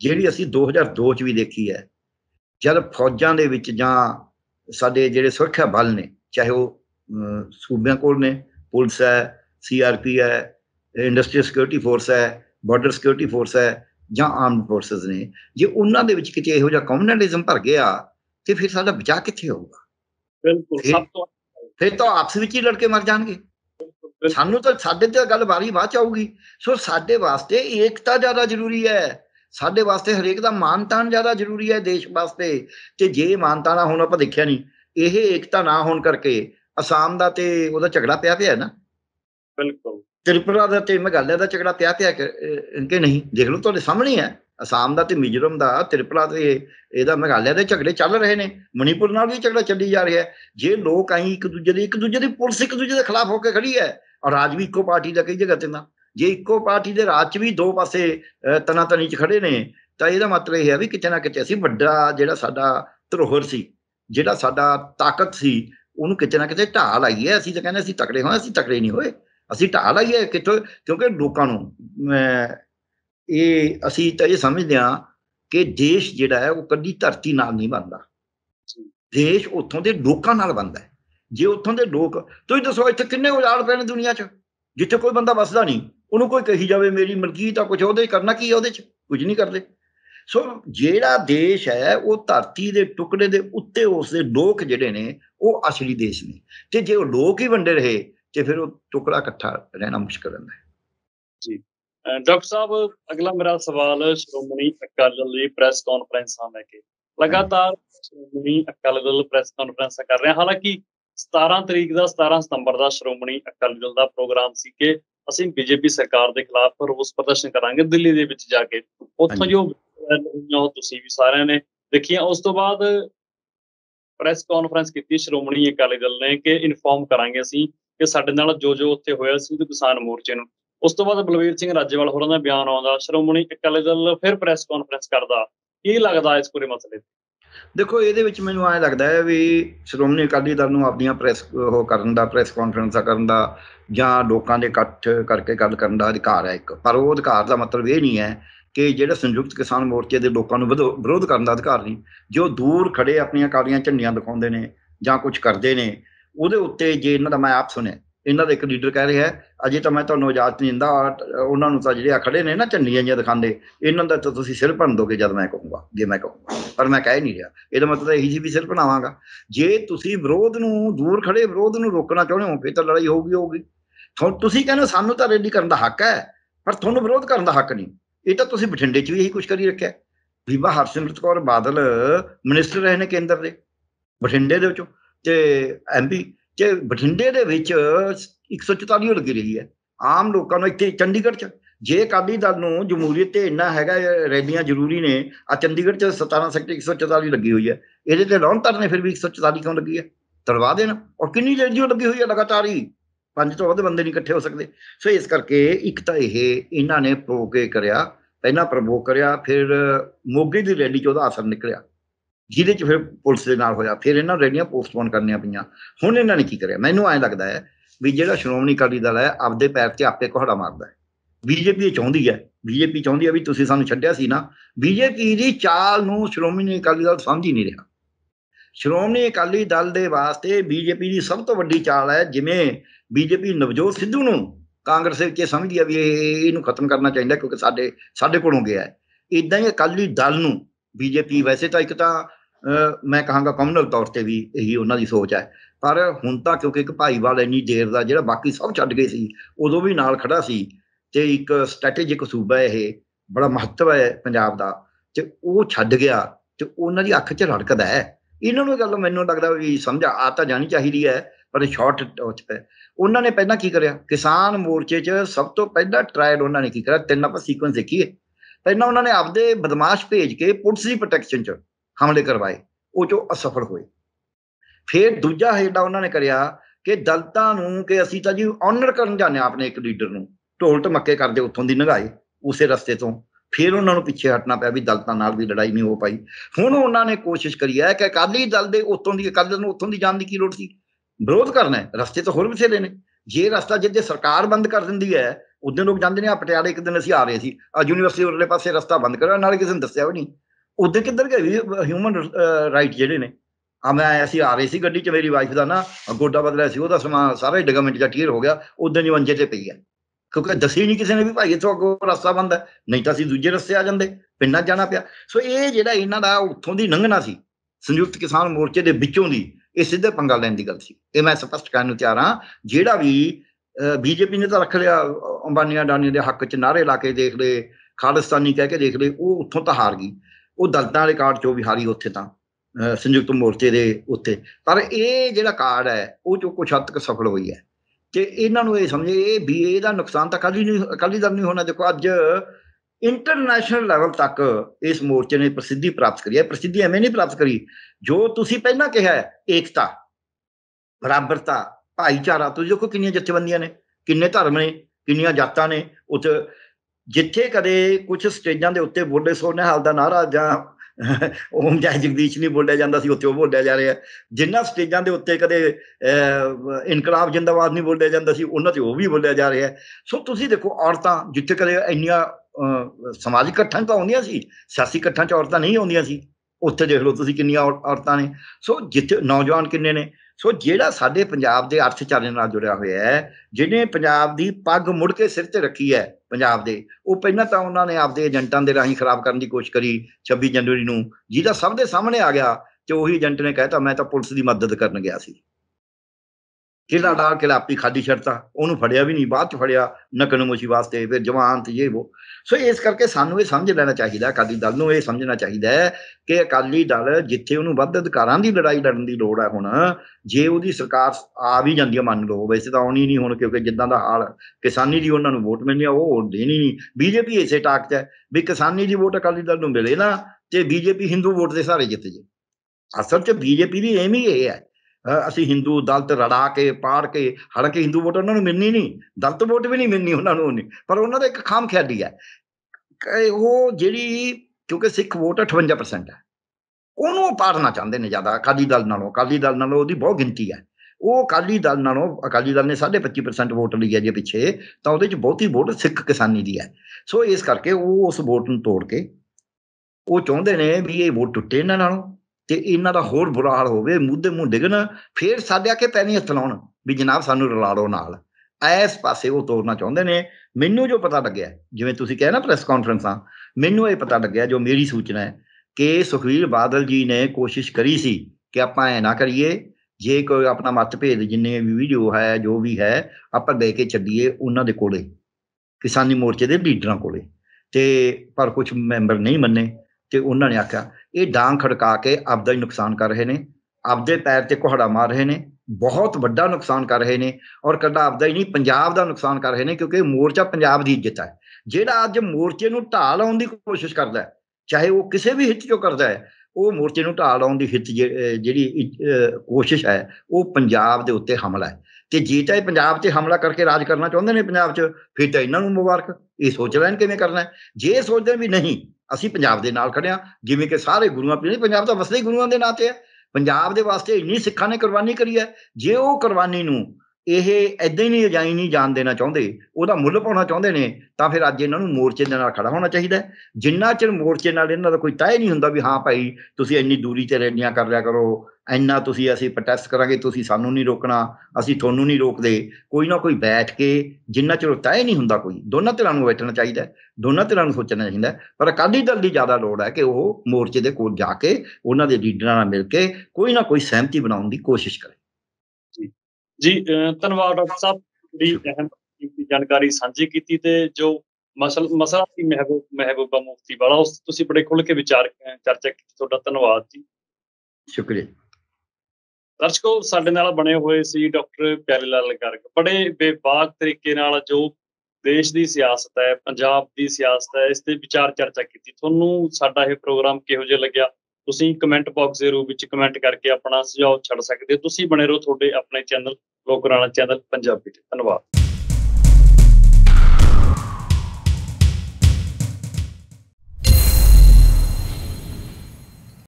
Speaker 2: ਜਿਹੜੀ ਅਸੀਂ 2002 ਚ ਵੀ ਦੇਖੀ ਹੈ ਜਦ ਫੌਜਾਂ ਦੇ ਵਿੱਚ ਜਾਂ ਸਾਡੇ ਜਿਹੜੇ ਸੁਰੱਖਿਆ ਬਲ ਨੇ ਚਾਹੇ ਉਹ ਸੂਬਿਆਂ ਕੋਲ ਨੇ ਪੁਲਿਸ ਹੈ ਸੀਆਰਪੀ ਹੈ ਇੰਡਸਟਰੀ ਸਿਕਿਉਰਿਟੀ ਫੋਰਸ ਹੈ ਬਾਰਡਰ ਸਿਕਿਉਰਿਟੀ ਫੋਰਸ ਹੈ ਜਾਂ ਆਰਮਡ ਫੋਰਸਸ ਨੇ ਜੇ ਉਹਨਾਂ ਦੇ ਵਿੱਚ ਕਿਤੇ ਇਹੋ ਜਿਹਾ ਕਮਿਊਨਿਟਿਜ਼ਮ ਭਰ ਗਿਆ ਤੇ ਫਿਰ ਸਾਡਾ ਬਚਾ ਕਿੱਥੇ ਹੋਊਗਾ ਬਿਲਕੁਲ ਸਭ ਤੋਂ ਫਿਰ ਤਾਂ ਆਪਸ ਵਿੱਚ ਹੀ ਲੜ ਕੇ ਮਰ ਜਾਣਗੇ ਸਾਨੂੰ ਤਾਂ ਸਾਡੇ ਤੇ ਗੱਲ ਬਾਰੀ ਬਾਅਦ ਚ ਆਊਗੀ ਸੋ ਸਾਡੇ ਵਾਸਤੇ ਏਕਤਾ ਜ਼ਿਆਦਾ ਜ਼ਰੂਰੀ ਹੈ ਸਾਡੇ ਵਾਸਤੇ ਹਰੇਕ ਦਾ ਮਾਨਤਾਨ ਜ਼ਿਆਦਾ ਜ਼ਰੂਰੀ ਹੈ ਦੇਸ਼ ਵਾਸਤੇ ਤੇ ਜੇ ਮਾਨਤਾਨਾ ਹੁਣ ਆਪਾਂ ਦੇਖਿਆ ਨਹੀਂ ਇਹ ਏਕਤਾ ਨਾ ਹੋਣ ਕਰਕੇ ਅਸਾਮ ਦਾ ਤੇ ਉਹਦਾ ਝਗੜਾ ਪਿਆ ਪਿਆ ਹੈ ਨਾ ਬਿਲਕੁਲ ਤ੍ਰਿਪੁਰਾ ਦਾ ਤੇ ਮਗਾਲਿਆ ਦਾ ਝਗੜਾ ਪਿਆ ਪਿਆ ਕਿ ਨਹੀਂ ਦੇਖ ਲਓ ਤੁਹਾਡੇ ਸਾਹਮਣੇ ਹੈ ਅਸਾਮ ਦਾ ਤੇ ਮਿਜ਼ੋਰਮ ਦਾ ਤ੍ਰਿਪੁਰਾ ਤੇ ਇਹਦਾ ਮਗਾਲਿਆ ਦੇ ਝਗੜੇ ਚੱਲ ਰਹੇ ਨੇ ਮਨੀਪੁਰ ਨਾਲ ਵੀ ਝਗੜਾ ਚੱਲੀ ਜਾ ਰਿਹਾ ਹੈ ਜੇ ਲੋਕ ਆਈ ਇੱਕ ਦੂਜੇ ਦੇ ਇੱਕ ਦੂਜੇ ਦੀ ਪੁਲਿਸ ਇੱਕ ਦੂਜੇ ਦੇ ਖਿਲਾਫ ਹੋ ਕੇ ਖੜੀ ਹੈ ਔਰ ਰਾਜ ਵੀ ਇੱਕੋ ਪਾਰਟੀ ਦਾ ਕਈ ਜਗ੍ਹਾ ਤੇ ਨਾ ਜੇ ਇੱਕੋ ਪਾਰਟੀ ਦੇ ਰਾਜ 'ਚ ਵੀ ਦੋ ਪਾਸੇ ਤਨੀ 'ਚ ਖੜੇ ਨੇ ਤਾਂ ਇਹਦਾ ਮਤਲਬ ਇਹ ਹੈ ਵੀ ਕਿਤੇ ਨਾ ਕਿਤੇ ਅਸੀਂ ਵੱਡਾ ਜਿਹੜਾ ਸਾਡਾ ਧਰੋਹਰ ਸੀ ਜਿਹੜਾ ਸਾਡਾ ਤਾਕਤ ਸੀ ਉਹਨੂੰ ਕਿਤੇ ਨਾ ਕਿਤੇ ਢਾਹ ਲਾਈ ਹੈ ਅਸੀਂ ਤਾਂ ਕਹਿੰਦੇ ਅਸੀਂ ਤਕੜੇ ਹੋਏ ਅਸੀਂ ਤਕੜੇ ਨਹੀਂ ਹੋਏ ਅਸੀਂ ਢਾਹ ਲਾਈ ਹੈ ਕਿਥੋਂ ਕਿਉਂਕਿ ਲੋਕਾਂ ਨੂੰ ਇਹ ਅਸੀਂ ਤਾਂ ਇਹ ਸਮਝਦੇ ਆ ਕਿ ਦੇਸ਼ ਜਿਹੜਾ ਹੈ ਉਹ ਕੱਢੀ ਧਰਤੀ ਨਾਲ ਨਹੀਂ ਬਣਦਾ ਦੇਸ਼ ਉੱਥੋਂ ਦੇ ਲੋਕਾਂ ਨਾਲ ਬਣਦਾ ਹੈ ਜੇ ਉੱਥੋਂ ਦੇ ਲੋਕ ਤੁਸੀਂ ਦੱਸੋ ਇੱਥੇ ਕਿੰਨੇ ਉਜਾੜ ਪੈਣੇ ਦੁਨੀਆ 'ਚ ਜਿੱਥੇ ਕੋਈ ਬੰਦਾ ਵੱਸਦਾ ਨਹੀਂ ਉਹਨੂੰ ਕੋਈ ਕਹੀ ਜਾਵੇ ਮੇਰੀ ਮਲਕੀਤ ਆ ਕੁਝ ਉਹਦੇ ਕਰਨਾ ਕੀ ਉਹਦੇ ਚ ਕੁਝ ਨਹੀਂ ਕਰਦੇ ਸੋ ਜਿਹੜਾ ਦੇਸ਼ ਹੈ ਉਹ ਧਰਤੀ ਦੇ ਟੁਕੜੇ ਦੇ ਉੱਤੇ ਉਸ ਦੇ ਲੋਕ ਜਿਹੜੇ ਨੇ ਉਹ ਅਸਲੀ ਦੇਸ਼ ਨੇ ਤੇ ਜੇ ਉਹ ਲੋਕ ਹੀ ਵੰਡੇ ਰਹੇ ਤੇ ਫਿਰ ਉਹ ਟੁਕੜਾ ਇਕੱਠਾ ਰਹਿਣਾ ਮੁਸ਼ਕਲ ਹੁੰਦਾ ਹੈ ਜੀ
Speaker 1: ਡਾਕਟਰ ਸਾਹਿਬ ਅਗਲਾ ਮੇਰਾ ਸਵਾਲ ਸ਼੍ਰੋਮਣੀ ਅਕਾਲੀ ਦਲ ਦੀ ਪ੍ਰੈਸ ਕਾਨਫਰੰਸਾਂ ਲੈ ਕੇ ਲਗਾਤਾਰ ਸ਼੍ਰੋਮਣੀ ਅਕਾਲੀ ਦਲ ਪ੍ਰੈਸ ਕਾਨਫਰੰਸਾਂ ਕਰ ਰਹੇ ਹਾਲਾਂਕਿ 17 ਤਰੀਕ ਦਾ 17 ਸਤੰਬਰ ਦਾ ਸ਼੍ਰੋਮਣੀ ਅਕਾਲੀ ਦਲ ਦਾ ਪ੍ਰੋਗਰਾਮ ਸੀ ਕਿ ਅਸੀਂ ਬੀਜੇਪੀ ਸਰਕਾਰ ਦੇ ਖਿਲਾਫ ਰੋਸ ਪ੍ਰਦਰਸ਼ਨ ਕਰਾਂਗੇ ਦਿੱਲੀ ਦੇ ਵਿੱਚ ਜਾ ਕੇ ਉੱਥੋਂ ਜੋ ਉਹ ਤੁਸੀਂ ਵੀ ਸਾਰਿਆਂ ਨੇ ਦੇਖਿਆ ਉਸ ਤੋਂ ਬਾਅਦ ਪ੍ਰੈਸ ਕਾਨਫਰੰਸ ਕੀਤੀ ਸ਼੍ਰੋਮਣੀ ਅਕਾਲੀ ਦਲ ਨੇ ਕਿ ਇਨਫਾਰਮ ਕਰਾਂਗੇ ਅਸੀਂ ਕਿ ਸਾਡੇ ਨਾਲ ਜੋ ਜੋ ਉੱਥੇ ਹੋਇਆ ਸੀ ਤੇ ਕਿਸਾਨ ਮੋਰਚੇ ਨੂੰ ਉਸ ਤੋਂ ਬਾਅਦ ਬਲਵੀਰ ਸਿੰਘ ਰਾਜੇਵਾਲ ਹੋਰਾਂ ਦਾ ਬਿਆਨ ਆਉਂਦਾ ਸ਼੍ਰੋਮਣੀ ਅਕਾਲੀ ਦਲ ਫਿਰ ਪ੍ਰੈਸ ਕਾਨਫਰੰਸ ਕਰਦਾ ਕੀ ਲੱਗਦਾ ਇਸ ਪੂਰੇ ਮਸਲੇ ਤੇ
Speaker 2: ਦੇਖੋ ਇਹਦੇ ਵਿੱਚ ਮੈਨੂੰ ਐ ਲੱਗਦਾ ਹੈ ਵੀ ਸ਼੍ਰੋਮਣੀ ਅਕਾਲੀ ਦਲ ਨੂੰ ਆਪਣੀਆਂ ਪ੍ਰੈਸ ਉਹ ਕਰਨ ਦਾ ਪ੍ਰੈਸ ਕਾਨਫਰੰਸਾਂ ਕਰਨ ਦਾ ਜਾਂ ਲੋਕਾਂ ਦੇ ਇਕੱਠ ਕਰਕੇ ਗੱਲ ਕਰਨ ਦਾ ਅਧਿਕਾਰ ਹੈ ਇੱਕ ਪਰ ਉਹ ਅਧਿਕਾਰ ਦਾ ਮਤਲਬ ਇਹ ਨਹੀਂ ਹੈ ਕਿ ਜਿਹੜੇ ਸੰਯੁਕਤ ਕਿਸਾਨ ਮੋਰਚੇ ਦੇ ਲੋਕਾਂ ਨੂੰ ਵਿਰੋਧ ਕਰਨ ਦਾ ਅਧਿਕਾਰ ਨਹੀਂ ਜੋ ਦੂਰ ਖੜੇ ਆਪਣੀਆਂ ਕਾਲੀਆਂ ਝੰਡੀਆਂ ਦਿਖਾਉਂਦੇ ਨੇ ਜਾਂ ਕੁਝ ਕਰਦੇ ਨੇ ਉਹਦੇ ਉੱਤੇ ਜੇ ਇਹਨਾਂ ਦਾ ਮੈਂ ਆਪ ਸੁਣਿਆ ਇਹਨਾਂ ਦਾ ਇੱਕ ਲੀਡਰ ਕਹਿ ਰਿਹਾ ਅਜੇ ਤਾਂ ਮੈਂ ਤੁਹਾਨੂੰ ਇਜਾਜ਼ਤ ਨਹੀਂ ਦਿੰਦਾ ਉਹਨਾਂ ਨੂੰ ਤਾਂ ਜਿਹੜੇ ਆ ਖੜੇ ਨੇ ਨਾ ਚੰਨੀਆਂ ਜੀਆਂ ਦਿਖਾਉਂਦੇ ਇਹਨਾਂ ਦਾ ਤਾਂ ਤੁਸੀਂ ਸਿਰ ਭੰਨ ਦੋਗੇ ਜਦ ਮੈਂ ਕਹੂੰਗਾ ਜੇ ਮੈਂ ਕਹੂੰਗਾ ਪਰ ਮੈਂ ਕਹਿ ਨਹੀਂ ਰਿਹਾ ਇਹਦਾ ਮਤਲਬ ਇਹੀ ਜੀ ਵੀ ਸਿਰ ਭਣਾਵਾਂਗਾ ਜੇ ਤੁਸੀਂ ਵਿਰੋਧ ਨੂੰ ਦੂਰ ਖੜੇ ਵਿਰੋਧ ਨੂੰ ਰੋਕਣਾ ਚਾਹੁੰਦੇ ਹੋ ਫੇਰ ਤਾਂ ਲੜਾਈ ਹੋਊਗੀ ਹੋਊਗੀ ਤੁਸੀਂ ਕਹਿੰਦੇ ਸਾਨੂੰ ਤਾਂ ਰੈਡੀ ਕਰਨ ਦਾ ਹੱਕ ਹੈ ਪਰ ਤੁਹਾਨੂੰ ਵਿਰੋਧ ਕਰਨ ਦਾ ਹੱਕ ਨਹੀਂ ਇਹ ਤਾਂ ਤੁਸੀਂ ਬਠਿੰਡੇ 'ਚ ਵੀ ਇਹੀ ਕੁਝ ਕਰੀ ਰੱਖਿਆ ਬੀਬਾ ਹਰਸਿਮਰਤ ਕੌਰ ਬਾਦਲ ਮਿਨਿਸਟਰ ਰਹੇ ਨੇ ਕੇਂਦਰ ਦੇ ਬਠਿੰਡੇ ਦੇ ਵਿੱਚ ਤੇ ਐਮਪੀ ਕਿ ਬਠਿੰਡੇ ਦੇ ਵਿੱਚ 144 ਲੱਗੀ ਰਹੀ ਹੈ ਆਮ ਲੋਕਾਂ ਨੂੰ ਇੱਥੇ ਚੰਡੀਗੜ੍ਹ 'ਚ ਜੇ ਕਾਦੀ ਦਲ ਨੂੰ ਜਮਹੂਰੀਅਤ ਤੇ ਇੰਨਾ ਹੈਗਾ ਰੈਲੀਆਂ ਜ਼ਰੂਰੀ ਨੇ ਆ ਚੰਡੀਗੜ੍ਹ 'ਚ 17 ਸੈਕਟਰ 144 ਲੱਗੀ ਹੋਈ ਹੈ ਇਹਦੇ ਤੇ ਲੌਂਤਰ ਨੇ ਫਿਰ ਵੀ 144 ਕਿਉਂ ਲੱਗੀ ਹੈ ਤੜਵਾ ਦੇਣ ਔਰ ਕਿੰਨੀ ਰੈਲੀਆਂ ਲੱਗੀ ਹੋਈ ਹੈ ਲਗਾਤਾਰ ਹੀ ਪੰਜ ਤੋਂ ਵੱਧ ਬੰਦੇ ਨਹੀਂ ਇਕੱਠੇ ਹੋ ਸਕਦੇ ਸੋ ਇਸ ਕਰਕੇ ਇੱਕ ਤਾਂ ਇਹ ਇਹਨਾਂ ਨੇ ਪ੍ਰੋਕੇ ਕਰਿਆ ਪਹਿਲਾਂ ਪ੍ਰਵੋਕ ਕਰਿਆ ਫਿਰ ਮੋਗੇ ਦੀ ਰੈਲੀ 'ਚ ਉਹਦਾ ਅਸਰ ਨਿਕਲਿਆ ਜਿਹਦੇ ਚ ਫਿਰ ਪੁਲਿਸ ਦੇ ਨਾਲ ਹੋਇਆ ਫਿਰ ਇਹਨਾਂ ਰੈਲੀਆਂ ਪੋਸਟਪੋਨ ਕਰਨੀਆਂ ਪਈਆਂ ਹੁਣ ਇਹਨਾਂ ਨੇ ਕੀ ਕਰਿਆ ਮੈਨੂੰ ਐਂ ਲੱਗਦਾ ਹੈ ਵੀ ਜਿਹੜਾ ਸ਼੍ਰੋਮਣੀ ਅਕਾਲੀ ਦਲ ਹੈ ਆਪਦੇ ਪੈਰ ਤੇ ਆਪੇ ਕੋਹੜਾ ਮਾਰਦਾ ਹੈ ਬੀਜੇਪੀ ਚਾਹੁੰਦੀ ਹੈ ਬੀਜੇਪੀ ਚਾਹੁੰਦੀ ਹੈ ਵੀ ਤੁਸੀਂ ਸਾਨੂੰ ਛੱਡਿਆ ਸੀ ਨਾ ਬੀਜੇਪੀ ਦੀ ਚਾਲ ਨੂੰ ਸ਼੍ਰੋਮਣੀ ਅਕਾਲੀ ਦਲ ਸਮਝ ਹੀ ਨਹੀਂ ਰਿਹਾ ਸ਼੍ਰੋਮਣੀ ਅਕਾਲੀ ਦਲ ਦੇ ਵਾਸਤੇ ਬੀਜੇਪੀ ਦੀ ਸਭ ਤੋਂ ਵੱਡੀ ਚਾਲ ਹੈ ਜਿਵੇਂ ਬੀਜੇਪੀ ਨਵਜੋਤ ਸਿੱਧੂ ਨੂੰ ਕਾਂਗਰਸ ਵਿੱਚ ਸਮਝਦੀ ਆ ਵੀ ਇਹਨੂੰ ਖਤਮ ਕਰਨਾ ਚਾਹੀਦਾ ਕਿਉਂਕਿ ਸਾਡੇ ਸਾਡੇ ਕੋਲੋਂ ਗਿਆ ਹੈ ਇਦਾਂ ਹੀ ਅਕਾਲੀ ਦਲ ਨੂੰ ਬੀਜੇਪੀ ਵੈਸੇ ਤਾਂ ਇੱਕ ਤਾਂ ਮੈਂ ਕਹਾਂਗਾ ਕਮਨਲ ਤੌਰ ਤੇ ਵੀ ਇਹੀ ਉਹਨਾਂ ਦੀ ਸੋਚ ਹੈ ਪਰ ਹੁਣ ਤਾਂ ਕਿਉਂਕਿ ਇੱਕ ਭਾਈਵਾਲ ਇੰਨੀ ਦੇਰ ਦਾ ਜਿਹੜਾ ਬਾਕੀ ਸਭ ਛੱਡ ਗਏ ਸੀ ਉਦੋਂ ਵੀ ਨਾਲ ਖੜਾ ਸੀ ਤੇ ਇੱਕ ਸਟ੍ਰੈਟੇਜਿਕ ਸੂਬਾ ਇਹ ਬੜਾ ਮਹੱਤਵ ਹੈ ਪੰਜਾਬ ਦਾ ਤੇ ਉਹ ਛੱਡ ਗਿਆ ਤੇ ਉਹਨਾਂ ਦੀ ਅੱਖ 'ਚ ਰੜਕਦਾ ਹੈ ਇਹਨਾਂ ਨੂੰ ਗੱਲ ਮੈਨੂੰ ਲੱਗਦਾ ਵੀ ਸਮਝ ਆ ਤਾਂ ਜਾਣੀ ਚਾਹੀਦੀ ਹੈ ਪਰ ਸ਼ਾਰਟ ਟਚ ਤੇ ਉਹਨਾਂ ਨੇ ਪਹਿਲਾਂ ਕੀ ਕਰਿਆ ਕਿਸਾਨ ਮੋਰਚੇ 'ਚ ਸਭ ਤੋਂ ਪਹਿਲਾਂ ਟ੍ਰਾਇਲ ਉਹਨਾਂ ਨੇ ਕੀ ਕਰਿਆ ਤਿੰਨ ਆਪਾਂ ਸੀਕੁਐਂਸ ਦੇਖੀਏ ਪਹਿਲਾਂ ਉਹਨਾਂ ਨੇ ਆਪਦੇ ਬਦਮਾਸ਼ ਭੇਜ ਕੇ ਪੁਲਿਸ ਦੀ ਪ੍ਰੋਟੈਕਸ਼ਨ 'ਚ ਹਮਲੇ ਕਰਵਾਏ ਉਹ ਜੋ ਅਸਫਲ ਹੋਏ ਫਿਰ ਦੂਜਾ ਜਿਹੜਾ ਉਹਨਾਂ ਨੇ ਕਰਿਆ ਕਿ ਦਲਤਾਂ ਨੂੰ ਕਿ ਅਸੀਂ ਤਾਂ ਜੀ ਆਨਰ ਕਰਨ ਆ ਆਪਣੇ ਇੱਕ ਲੀਡਰ ਨੂੰ ਢੋਲ ਟਮੱਕੇ ਕਰਦੇ ਉੱਥੋਂ ਦੀ ਨਗਾਏ ਉਸੇ ਰਸਤੇ ਤੋਂ ਫਿਰ ਉਹਨਾਂ ਨੂੰ ਪਿੱਛੇ ਹਟਣਾ ਪਿਆ ਵੀ ਦਲਤਾਂ ਨਾਲ ਵੀ ਲੜਾਈ ਨਹੀਂ ਹੋ ਪਾਈ ਹੁਣ ਉਹਨਾਂ ਨੇ ਕੋਸ਼ਿਸ਼ ਕਰੀ ਹੈ ਕਿ ਅਕਾਲੀ ਦਲ ਦੇ ਉੱਥੋਂ ਦੀ ਅਕਾਲੀ ਨੂੰ ਉੱਥੋਂ ਦੀ ਜਾਣ ਦੀ ਕੀ ਲੋੜ ਸੀ ਵਿਰੋਧ ਕਰਨਾ ਹੈ ਰਸਤੇ ਤਾਂ ਹੋਰ ਥੇਲੇ ਨੇ ਜੇ ਰਸਤਾ ਜਿੱਦੇ ਸਰਕਾਰ ਬੰਦ ਕਰ ਦਿੰਦੀ ਹੈ ਉਦੋਂ ਲੋਕ ਜਾਂਦੇ ਨੇ ਆ ਪਟਿਆਲੇ ਇੱਕ ਦਿਨ ਅਸੀਂ ਆ ਰਹੇ ਸੀ ਆ ਯੂਨੀਵਰਸਿਟੀ ਉਰਲੇ ਪਾਸੇ ਰਸਤਾ ਬੰਦ ਕਰਿਆ ਨਾਲ ਕਿਸੇ ਨੇ ਦੱਸਿਆ ਵੀ ਨਹੀਂ ਉਧਰ ਕਿੱਧਰ ਗਏ ਹਿਊਮਨ ਰਾਈਟ ਜਿਹੜੇ ਨੇ ਆ ਮੈਂ ਅਸੀਂ ਆ ਰਹੇ ਸੀ ਗੱਡੀ 'ਚ ਮੇਰੀ ਵਾਈਫ ਦਾ ਨਾ ਗੋਡਾ ਬਦਲਿਆ ਸੀ ਉਹਦਾ ਸਮਾਨ ਸਾਰਾ ਡਿਗਾਮੈਂਟ ਜਾਂ ਟੀਅਰ ਹੋ ਗਿਆ ਉਦੋਂ ਹੀ ਅੰਜੇ ਤੇ ਪਈ ਆ ਕਿਉਂਕਿ ਦਸੀ ਨਹੀਂ ਕਿਸੇ ਨੇ ਵੀ ਭਾਈ ਇਥੋਂ ਅੱਗੋਂ ਰਸਤਾ ਬੰਦ ਹੈ ਨਹੀਂ ਤਾਂ ਅਸੀਂ ਦੂਜੇ ਰਸਤੇ ਆ ਜਾਂਦੇ ਪਿੰਡਾਂ ਜਾਣਾ ਪਿਆ ਸੋ ਇਹ ਜਿਹੜਾ ਇਹਨਾਂ ਦਾ ਉੱਥੋਂ ਦੀ ਲੰਘਣਾ ਸੀ ਸੰਯੁਕਤ ਕਿਸਾਨ ਮੋਰਚੇ ਦੇ ਵਿੱਚੋਂ ਦੀ ਇਹ ਸਿੱਧੇ ਪੰਗਾ ਲੈਣ ਦੀ ਗੱਲ ਸੀ ਇਹ ਮੈਂ ਸਪਸ਼ਟ ਕਰਨ ਨੂੰ ਤਿਆਰ ਹਾਂ ਜਿਹੜਾ ਵੀ ਬੀਜੇਪੀ ਨੇ ਤਾਂ ਰੱਖ ਲਿਆ ਅੰਬਾਨੀਆਂ ਡਾਨੀਆਂ ਦੇ ਹੱਕ 'ਚ ਨਾਰੇ ਲਾ ਕੇ ਦੇਖ ਖਾਲਸਤਾਨੀ ਖਾਲਿਸਤਾਨੀ ਕਹਿ ਕੇ ਦੇਖ ਉਹ ਉੱਥੋਂ ਤਾਂ ਹਾਰ ਗਈ ਉਹ ਦਲਤਾਂ ਵਾਲੇ ਕਾਰਡ ਚੋਂ ਵੀ ਹਾਰੀ ਉੱਥੇ ਤਾਂ ਸੰਯੁਕਤ ਮੋਰਚੇ ਦੇ ਉੱਤੇ ਪਰ ਇਹ ਜਿਹੜਾ ਕਾਰਡ ਹੈ ਉਹ ਚੋਂ ਕੁਛ ਹੱਦ ਤੱਕ ਸਫਲ ਹੋਈ ਹੈ ਕਿ ਇਹਨਾਂ ਨੂੰ ਇਹ ਸਮਝੇ ਇਹ ਵੀ ਦਾ ਨੁਕਸਾਨ ਤਾਂ ਕਦੀ ਨਹੀਂ ਕਦੀ ਦਰ ਨਹੀਂ ਹੋਣਾ ਦੇਖੋ ਅੱਜ ਇੰਟਰਨੈਸ਼ਨਲ ਲੈਵਲ ਤੱਕ ਇਸ ਮੋਰਚੇ ਨੇ ਪ੍ਰਸਿੱਧੀ ਪ੍ਰਾਪਤ ਕਰੀ ਹੈ ਪ੍ਰਸਿੱਧੀ ਐਵੇਂ ਨਹੀਂ ਪ੍ਰਾਪਤ ਕਰੀ ਜੋ ਤੁਸੀਂ ਪਹਿਲਾਂ ਕਿਹਾ ਹੈ ਏਕਤਾ ਬਰਾਬਰਤਾ ਭਾਈਚਾਰਾ ਤੁਸੀਂ ਦੇਖੋ ਕਿੰਨੀਆਂ ਜਥੇਬੰਦੀਆਂ ਨੇ ਕਿੰਨੇ ਧਰਮ ਨੇ ਕਿੰਨੀਆਂ ਜਾਤਾਂ ਨੇ ਉੱਥੇ ਜਿੱਥੇ ਕਦੇ ਕੁਝ ਸਟੇਜਾਂ ਦੇ ਉੱਤੇ ਬੋਲੇ ਸੋਨੇ ਹਾਲ ਦਾ ਨਾਰਾ ਜਾਂ ਓਮ ਜੈ ਜਗਦੀਸ਼ ਨਹੀਂ ਬੋਲਿਆ ਜਾਂਦਾ ਸੀ ਉੱਥੇ ਉਹ ਬੋਲਿਆ ਜਾ ਰਿਹਾ ਜਿੰਨਾ ਸਟੇਜਾਂ ਦੇ ਉੱਤੇ ਕਦੇ ਇਨਕਲਾਬ ਜਿੰਦਾਬਾਦ ਨਹੀਂ ਬੋਲਿਆ ਜਾਂਦਾ ਸੀ ਉਹਨਾਂ ਤੇ ਉਹ ਵੀ ਬੋਲਿਆ ਜਾ ਰਿਹਾ ਸੋ ਤੁਸੀਂ ਦੇਖੋ ਔਰਤਾਂ ਜਿੱਥੇ ਕਦੇ ਇੰਨੀਆਂ ਸਮਾਜਿਕ ਇਕੱਠਾਂ ਤਾਂ ਆਉਂਦੀਆਂ ਸੀ ਸਿਆਸੀ ਇਕੱਠਾਂ 'ਚ ਔਰਤਾਂ ਨਹੀਂ ਆਉਂਦੀਆਂ ਸੀ ਉੱਥੇ ਦੇਖ ਲਓ ਤੁਸੀਂ ਕਿੰਨੀਆਂ ਔਰਤਾਂ ਨੇ ਸੋ ਜਿੱਥੇ ਨੌਜਵਾਨ ਕਿੰਨੇ ਨੇ ਸੋ ਜਿਹੜਾ ਸਾਡੇ ਪੰਜਾਬ ਦੇ ਅਰਥਚਾਰੇ ਨਾਲ ਜੁੜਿਆ ਹੋਇਆ ਹੈ ਜਿਹਨੇ ਪੰਜਾਬ ਦੀ ਪੱਗ ਮੁੜ ਕੇ ਸਿਰ ਤੇ ਰੱਖੀ ਹੈ ਪੰਜਾਬ ਦੇ ਉਹ ਪਹਿਲਾਂ ਤਾਂ ਉਹਨਾਂ ਨੇ ਆਪਦੇ ਏਜੰਟਾਂ ਦੇ ਰਾਹੀਂ ਖਰਾਬ ਕਰਨ ਦੀ ਕੋਸ਼ਿਸ਼ ਕਰੀ 26 ਜਨਵਰੀ ਨੂੰ ਜਿਹਦਾ ਸਭ ਦੇ ਸਾਹਮਣੇ ਆ ਗਿਆ ਤੇ ਉਹੀ ਏਜੰਟ ਨੇ ਕਹਿਤਾ ਮੈਂ ਤਾਂ ਪੁਲਿਸ ਦੀ ਮਦਦ ਕਰਨ ਗਿਆ ਸੀ ਜਿਹੜਾ ਡਾ ਕੇ ਆਪੀ ਖਾਦੀ ਛੜਤਾ ਉਹਨੂੰ ਫੜਿਆ ਵੀ ਨਹੀਂ ਬਾਅਦ ਚ ਫੜਿਆ ਨਕਨ ਵਾਸਤੇ ਫਿਰ ਜਵਾਨ ਤੇ ਇਹ ਉਹ ਸੋ ਇਸ ਕਰਕੇ ਸਾਨੂੰ ਇਹ ਸਮਝ ਲੈਣਾ ਚਾਹੀਦਾ ਅਕਾਲੀ ਦਲ ਨੂੰ ਇਹ ਸਮਝਣਾ ਚਾਹੀਦਾ ਹੈ ਕਿ ਅਕਾਲੀ ਦਲ ਜਿੱਥੇ ਉਹਨੂੰ ਵੱਧ ਅਧਿਕਾਰਾਂ ਦੀ ਲੜਾਈ ਲੜਨ ਦੀ ਲੋੜ ਹੈ ਹੁਣ ਜੇ ਉਹਦੀ ਸਰਕਾਰ ਆ ਵੀ ਜਾਂਦੀ ਹੈ ਮੰਨ ਲਓ ਵੈਸੇ ਤਾਂ ਆਉਣੀ ਨਹੀਂ ਹੁਣ ਕਿਉਂਕਿ ਜਿੱਦਾਂ ਦਾ ਹਾਲ ਕਿਸਾਨੀ ਦੀ ਉਹਨਾਂ ਨੂੰ ਵੋਟ ਮਿਲਣੀ ਆ ਉਹ ਦੇਣੀ ਨਹੀਂ ਬੀਜੇਪੀ ਇਸੇ ਟਾਕ 'ਚ ਹੈ ਵੀ ਕਿਸਾਨੀ ਦੀ ਵੋਟ ਅਕਾਲੀ ਦਲ ਨੂੰ ਮਿਲੇ ਨਾ ਤੇ ਬੀਜੇਪੀ ਹਿੰਦੂ ਵੋਟ ਦੇ ਸਾਰੇ ਜਿੱਤ ਜੇ ਅਸਲ 'ਚ ਬੀਜੇਪੀ ਦੀ ਐਵੇਂ ਹੀ ਹੈ ਅਸੀਂ ਹਿੰਦੂ ਦਲਤ ਰੜਾ ਕੇ ਪਾੜ ਕੇ ਹਾਲਾਂਕਿ ਹਿੰਦੂ ਵੋਟ ਉਹਨਾਂ ਨੂੰ ਮਿਲਣੀ ਨਹੀਂ ਦਲਤ ਵੋਟ ਵੀ ਨਹੀਂ ਮਿਲਣੀ ਉਹਨਾਂ ਨੂੰ ਨਹੀਂ ਪਰ ਉਹਨਾਂ ਦਾ ਇੱਕ ਖਾਮ ਖਿਆਲੀ ਹੈ ਉਹ ਜਿਹੜੀ ਕਿਉਂਕਿ ਸਿੱਖ ਵੋਟ 58% ਹੈ ਉਹਨੂੰ ਪਾੜਨਾ ਚਾਹੁੰਦੇ ਨੇ ਜ਼ਿਆਦਾ ਅਕਾਲੀ ਦਲ ਨਾਲੋਂ ਅਕਾਲੀ ਦਲ ਨਾਲੋਂ ਉਹਦੀ ਬਹੁਤ ਗਿਣਤੀ ਹੈ ਉਹ ਅਕਾਲੀ ਦਲ ਨਾਲੋਂ ਅਕਾਲੀ ਦਲ ਨੇ 25% ਵੋਟ ਲਈ ਹੈ ਜੇ ਪਿੱਛੇ ਤਾਂ ਉਹਦੇ ਚ ਬਹੁਤੀ ਵੋਟ ਸਿੱਖ ਕਿਸਾਨੀ ਦੀ ਹੈ ਸੋ ਇਸ ਕਰਕੇ ਉਹ ਉਸ ਵੋਟ ਨੂੰ ਤੋੜ ਕੇ ਉਹ ਚਾਹੁੰਦੇ ਨੇ ਵੀ ਇਹ ਵੋਟ ਟੁੱਟੇ ਇਹਨਾਂ ਨਾਲੋਂ ਤੇ ਇਹਨਾਂ ਦਾ ਹੋਰ ਬੁਰਾ ਹਾਲ ਹੋਵੇ ਮੂਧੇ ਮੂੰਹ ਡਿਗਣ ਫੇਰ ਸਾਡੇ ਆ ਕੇ ਪੈਣੀ ਹੱਥ ਲਾਉਣ ਵੀ ਜਨਾਬ ਸਾਨੂੰ ਰਲਾੜੋ ਨਾਲ ਐਸ ਪਾਸੇ ਉਹ ਤੋੜਨਾ ਚਾਹੁੰਦੇ ਨੇ ਮੈਨੂੰ ਜੋ ਪਤਾ ਲੱਗਿਆ ਜਿਵੇਂ ਤੁਸੀਂ ਕਹਿਆ ਨਾ ਪ੍ਰੈਸ ਕਾਨਫਰੰਸਾਂ ਮੈਨੂੰ ਇਹ ਪਤਾ ਲੱਗਿਆ ਜੋ ਮੇਰੀ ਸੂਚਨਾ ਹੈ ਕਿ ਸੁਖਵੀਰ ਬਾਦਲ ਜੀ ਨੇ ਕੋਸ਼ਿਸ਼ ਕਰੀ ਸੀ ਕਿ ਆਪਾਂ ਐ ਨਾ ਕਰੀਏ ਜੇ ਕੋਈ ਆਪਣਾ ਮਤਭੇਦ ਜਿੰਨੇ ਵੀ ਵੀਡੀਓ ਹੈ ਜੋ ਵੀ ਹੈ ਆਪਾਂ ਦੇ ਕੇ ਛੱਡੀਏ ਉਹਨਾਂ ਦੇ ਕੋਲੇ ਕਿਸਾਨੀ ਮੋਰਚੇ ਦੇ ਲੀਡਰਾਂ ਕੋਲੇ ਤੇ ਪਰ ਕੁਝ ਮੈਂਬਰ ਨਹੀਂ ਮੰਨੇ ਤੇ ਉਹਨਾਂ ਨੇ ਆਖਿਆ ਇਹ ਡਾਂਗ ਖੜਕਾ ਕੇ ਆਪਦਾ ਹੀ ਨੁਕਸਾਨ ਕਰ ਰਹੇ ਨੇ ਆਪਦੇ ਪੈਰ ਤੇ ਕੁਹੜਾ ਮਾਰ ਰਹੇ ਨੇ ਬਹੁਤ ਵੱਡਾ ਨੁਕਸਾਨ ਕਰ ਰਹੇ ਨੇ ਔਰ ਕੱਡਾ ਆਪਦਾ ਹੀ ਨਹੀਂ ਪੰਜਾਬ ਦਾ ਨੁਕਸਾਨ ਕਰ ਰਹੇ ਨੇ ਕਿਉਂਕਿ ਮੋਰਚਾ ਪੰਜਾਬ ਦੀ ਇੱਜ਼ਤ ਹੈ ਜਿਹੜਾ ਅੱਜ ਮੋਰਚੇ ਨੂੰ ਢਾਹ ਲਾਉਣ ਦੀ ਕੋਸ਼ਿਸ਼ ਕਰਦਾ ਹੈ ਚਾਹੇ ਉਹ ਕਿਸੇ ਵੀ ਹਿੱਤ ਚੋਂ ਕਰਦਾ ਹੈ ਉਹ ਮੋਰਚੇ ਨੂੰ ਢਾਹ ਲਾਉਣ ਦੀ ਹਿੱਤ ਜਿਹੜੀ ਕੋਸ਼ਿਸ਼ ਹੈ ਉਹ ਪੰਜਾਬ ਦੇ ਉੱਤੇ ਹਮਲਾ ਹੈ ਤੇ ਜੇ ਤਾਂ ਇਹ ਪੰਜਾਬ 'ਤੇ ਹਮਲਾ ਕਰਕੇ ਰਾਜ ਕਰਨਾ ਚਾਹੁੰਦੇ ਨੇ ਪੰਜਾਬ 'ਚ ਫਿਰ ਤਾਂ ਇਹਨਾਂ ਨੂੰ ਮੁਬਾਰਕ ਇਹ ਸੋਚ ਲੈਣ ਕਿਵੇਂ ਕਰਨਾ ਜੇ ਸੋਚਦੇ ਵੀ ਨਹੀਂ ਅਸੀਂ ਪੰਜਾਬ ਦੇ ਨਾਲ ਖੜਿਆ ਜਿਵੇਂ ਕਿ ਸਾਰੇ ਗੁਰੂਆਂ ਪੀਰ ਪੰਜਾਬ ਦਾ ਵਸਦੇ ਗੁਰੂਆਂ ਦੇ ਨਾਂ ਤੇ ਆ ਪੰਜਾਬ ਦੇ ਵਾਸਤੇ ਇੰਨੀ ਸਿੱਖਾਂ ਨੇ ਕੁਰਬਾਨੀ ਕਰੀ ਹੈ ਜੇ ਉਹ ਕੁਰਬਾਨੀ ਨੂੰ ਇਹ ਐਦਾਂ ਹੀ ਨਹੀਂ ਅਜਾਈ ਨਹੀਂ ਜਾਣ ਦੇਣਾ ਚਾਹੁੰਦੇ ਉਹਦਾ ਮੁੱਲ ਪਾਉਣਾ ਚਾਹੁੰਦੇ ਨੇ ਤਾਂ ਫਿਰ ਅੱਜ ਇਹਨਾਂ ਨੂੰ ਮੋਰਚੇ ਦੇ ਨਾਲ ਖੜਾ ਹੋਣਾ ਚਾਹੀਦਾ ਜਿੰਨਾ ਚਿਰ ਮੋਰਚੇ ਨਾਲ ਇਹਨਾਂ ਦਾ ਕੋਈ ਤੈਅ ਨਹੀਂ ਹੁੰਦਾ ਵੀ ਹਾਂ ਭਾਈ ਤੁਸੀਂ ਇੰਨੀ ਦੂਰੀ ਤੇ ਰੈਲੀਆਂ ਕਰ ਲਿਆ ਕਰੋ ਇੰਨਾ ਤੁਸੀਂ ਅਸੀਂ ਪ੍ਰੋਟੈਸਟ ਕਰਾਂਗੇ ਤੁਸੀਂ ਸਾਨੂੰ ਨਹੀਂ ਰੋਕਣਾ ਅਸੀਂ ਤੁਹਾਨੂੰ ਨਹੀਂ ਰੋਕਦੇ ਕੋਈ ਨਾ ਕੋਈ ਬੈਠ ਕੇ ਜਿੰਨਾ ਚਿਰ ਤੈਅ ਨਹੀਂ ਹੁੰਦਾ ਕੋਈ ਦੋਨਾਂ ਧਿਰਾਂ ਨੂੰ ਬੈਠਣਾ ਚਾਹੀਦਾ ਦੋਨਾਂ ਧਿਰਾਂ ਨੂੰ ਸੋਚਣਾ ਚਾਹੀਦਾ ਪਰ ਅਕਾਲੀ ਦਲ ਦੀ ਜ਼ਿਆਦਾ ਲੋੜ ਹੈ ਕਿ ਉਹ ਮੋਰਚੇ ਦੇ ਕੋਲ ਜਾ ਕੇ ਉਹਨਾਂ ਦੇ ਲੀਡਰਾਂ ਨਾਲ ਮਿਲ ਕੇ ਕੋਈ ਨਾ ਕੋਈ ਸਹਿਮਤੀ ਬਣਾਉਣ ਦੀ ਕੋਸ਼ਿਸ਼ ਕਰੇ
Speaker 1: ਜੀ ਜੀ ਧੰਨਵਾਦ ਡਾਕਟਰ ਸਾਹਿਬ ਦੀ ਅਹਿਮ ਜਾਣਕਾਰੀ ਸਾਂਝੀ ਕੀਤੀ ਤੇ ਜੋ ਮਸਲਾ ਸੀ ਮਹਿਬੂਬ ਮਹਿਬੂਬਾ ਮੁਫਤੀ ਵਾਲਾ ਉਸ ਤੁਸੀਂ ਬੜੇ ਖੁੱਲ ਕੇ ਵਿਚਾਰ ਚਰਚਾ ਕੀਤੀ ਤੁਹਾਡਾ ਧੰਨਵਾਦ ਜੀ ਸ਼ੁਕਰੀਆ ਦਰਸ਼ਕੋ ਸਾਡੇ ਨਾਲ ਬਣੇ ਹੋਏ ਸੀ ਡਾਕਟਰ ਪਿਆਰੇ ਲਾਲ ਗਰਗ ਬੜੇ ਬੇਬਾਕ ਤਰੀਕੇ ਨਾਲ ਜੋ ਦੇਸ਼ ਦੀ ਸਿਆਸਤ ਹੈ ਪੰਜਾਬ ਦੀ ਸਿਆਸਤ ਹੈ ਇਸ ਤੇ ਵਿਚਾਰ ਚਰਚਾ ਕੀਤੀ ਤੁਹਾਨੂੰ ਸਾਡਾ ਇਹ ਪ੍ਰੋਗਰਾਮ ਕਿਹੋ ਜਿਹਾ ਲੱਗਿਆ ਤੁਸੀਂ ਕਮੈਂਟ ਬਾਕਸ ਦੇ ਰੂਪ ਵਿੱਚ ਕਮੈਂਟ ਕਰਕੇ ਆਪਣਾ ਸੁਝਾਅ ਛੱਡ ਸਕਦੇ ਹੋ ਤੁਸੀਂ ਬਣੇ ਰਹੋ ਤੁਹਾਡੇ ਆਪਣੇ ਚੈਨਲ ਲੋਕਰਾਣਾ ਚੈਨਲ ਪੰਜਾਬੀ ਤੇ ਧੰਨਵਾਦ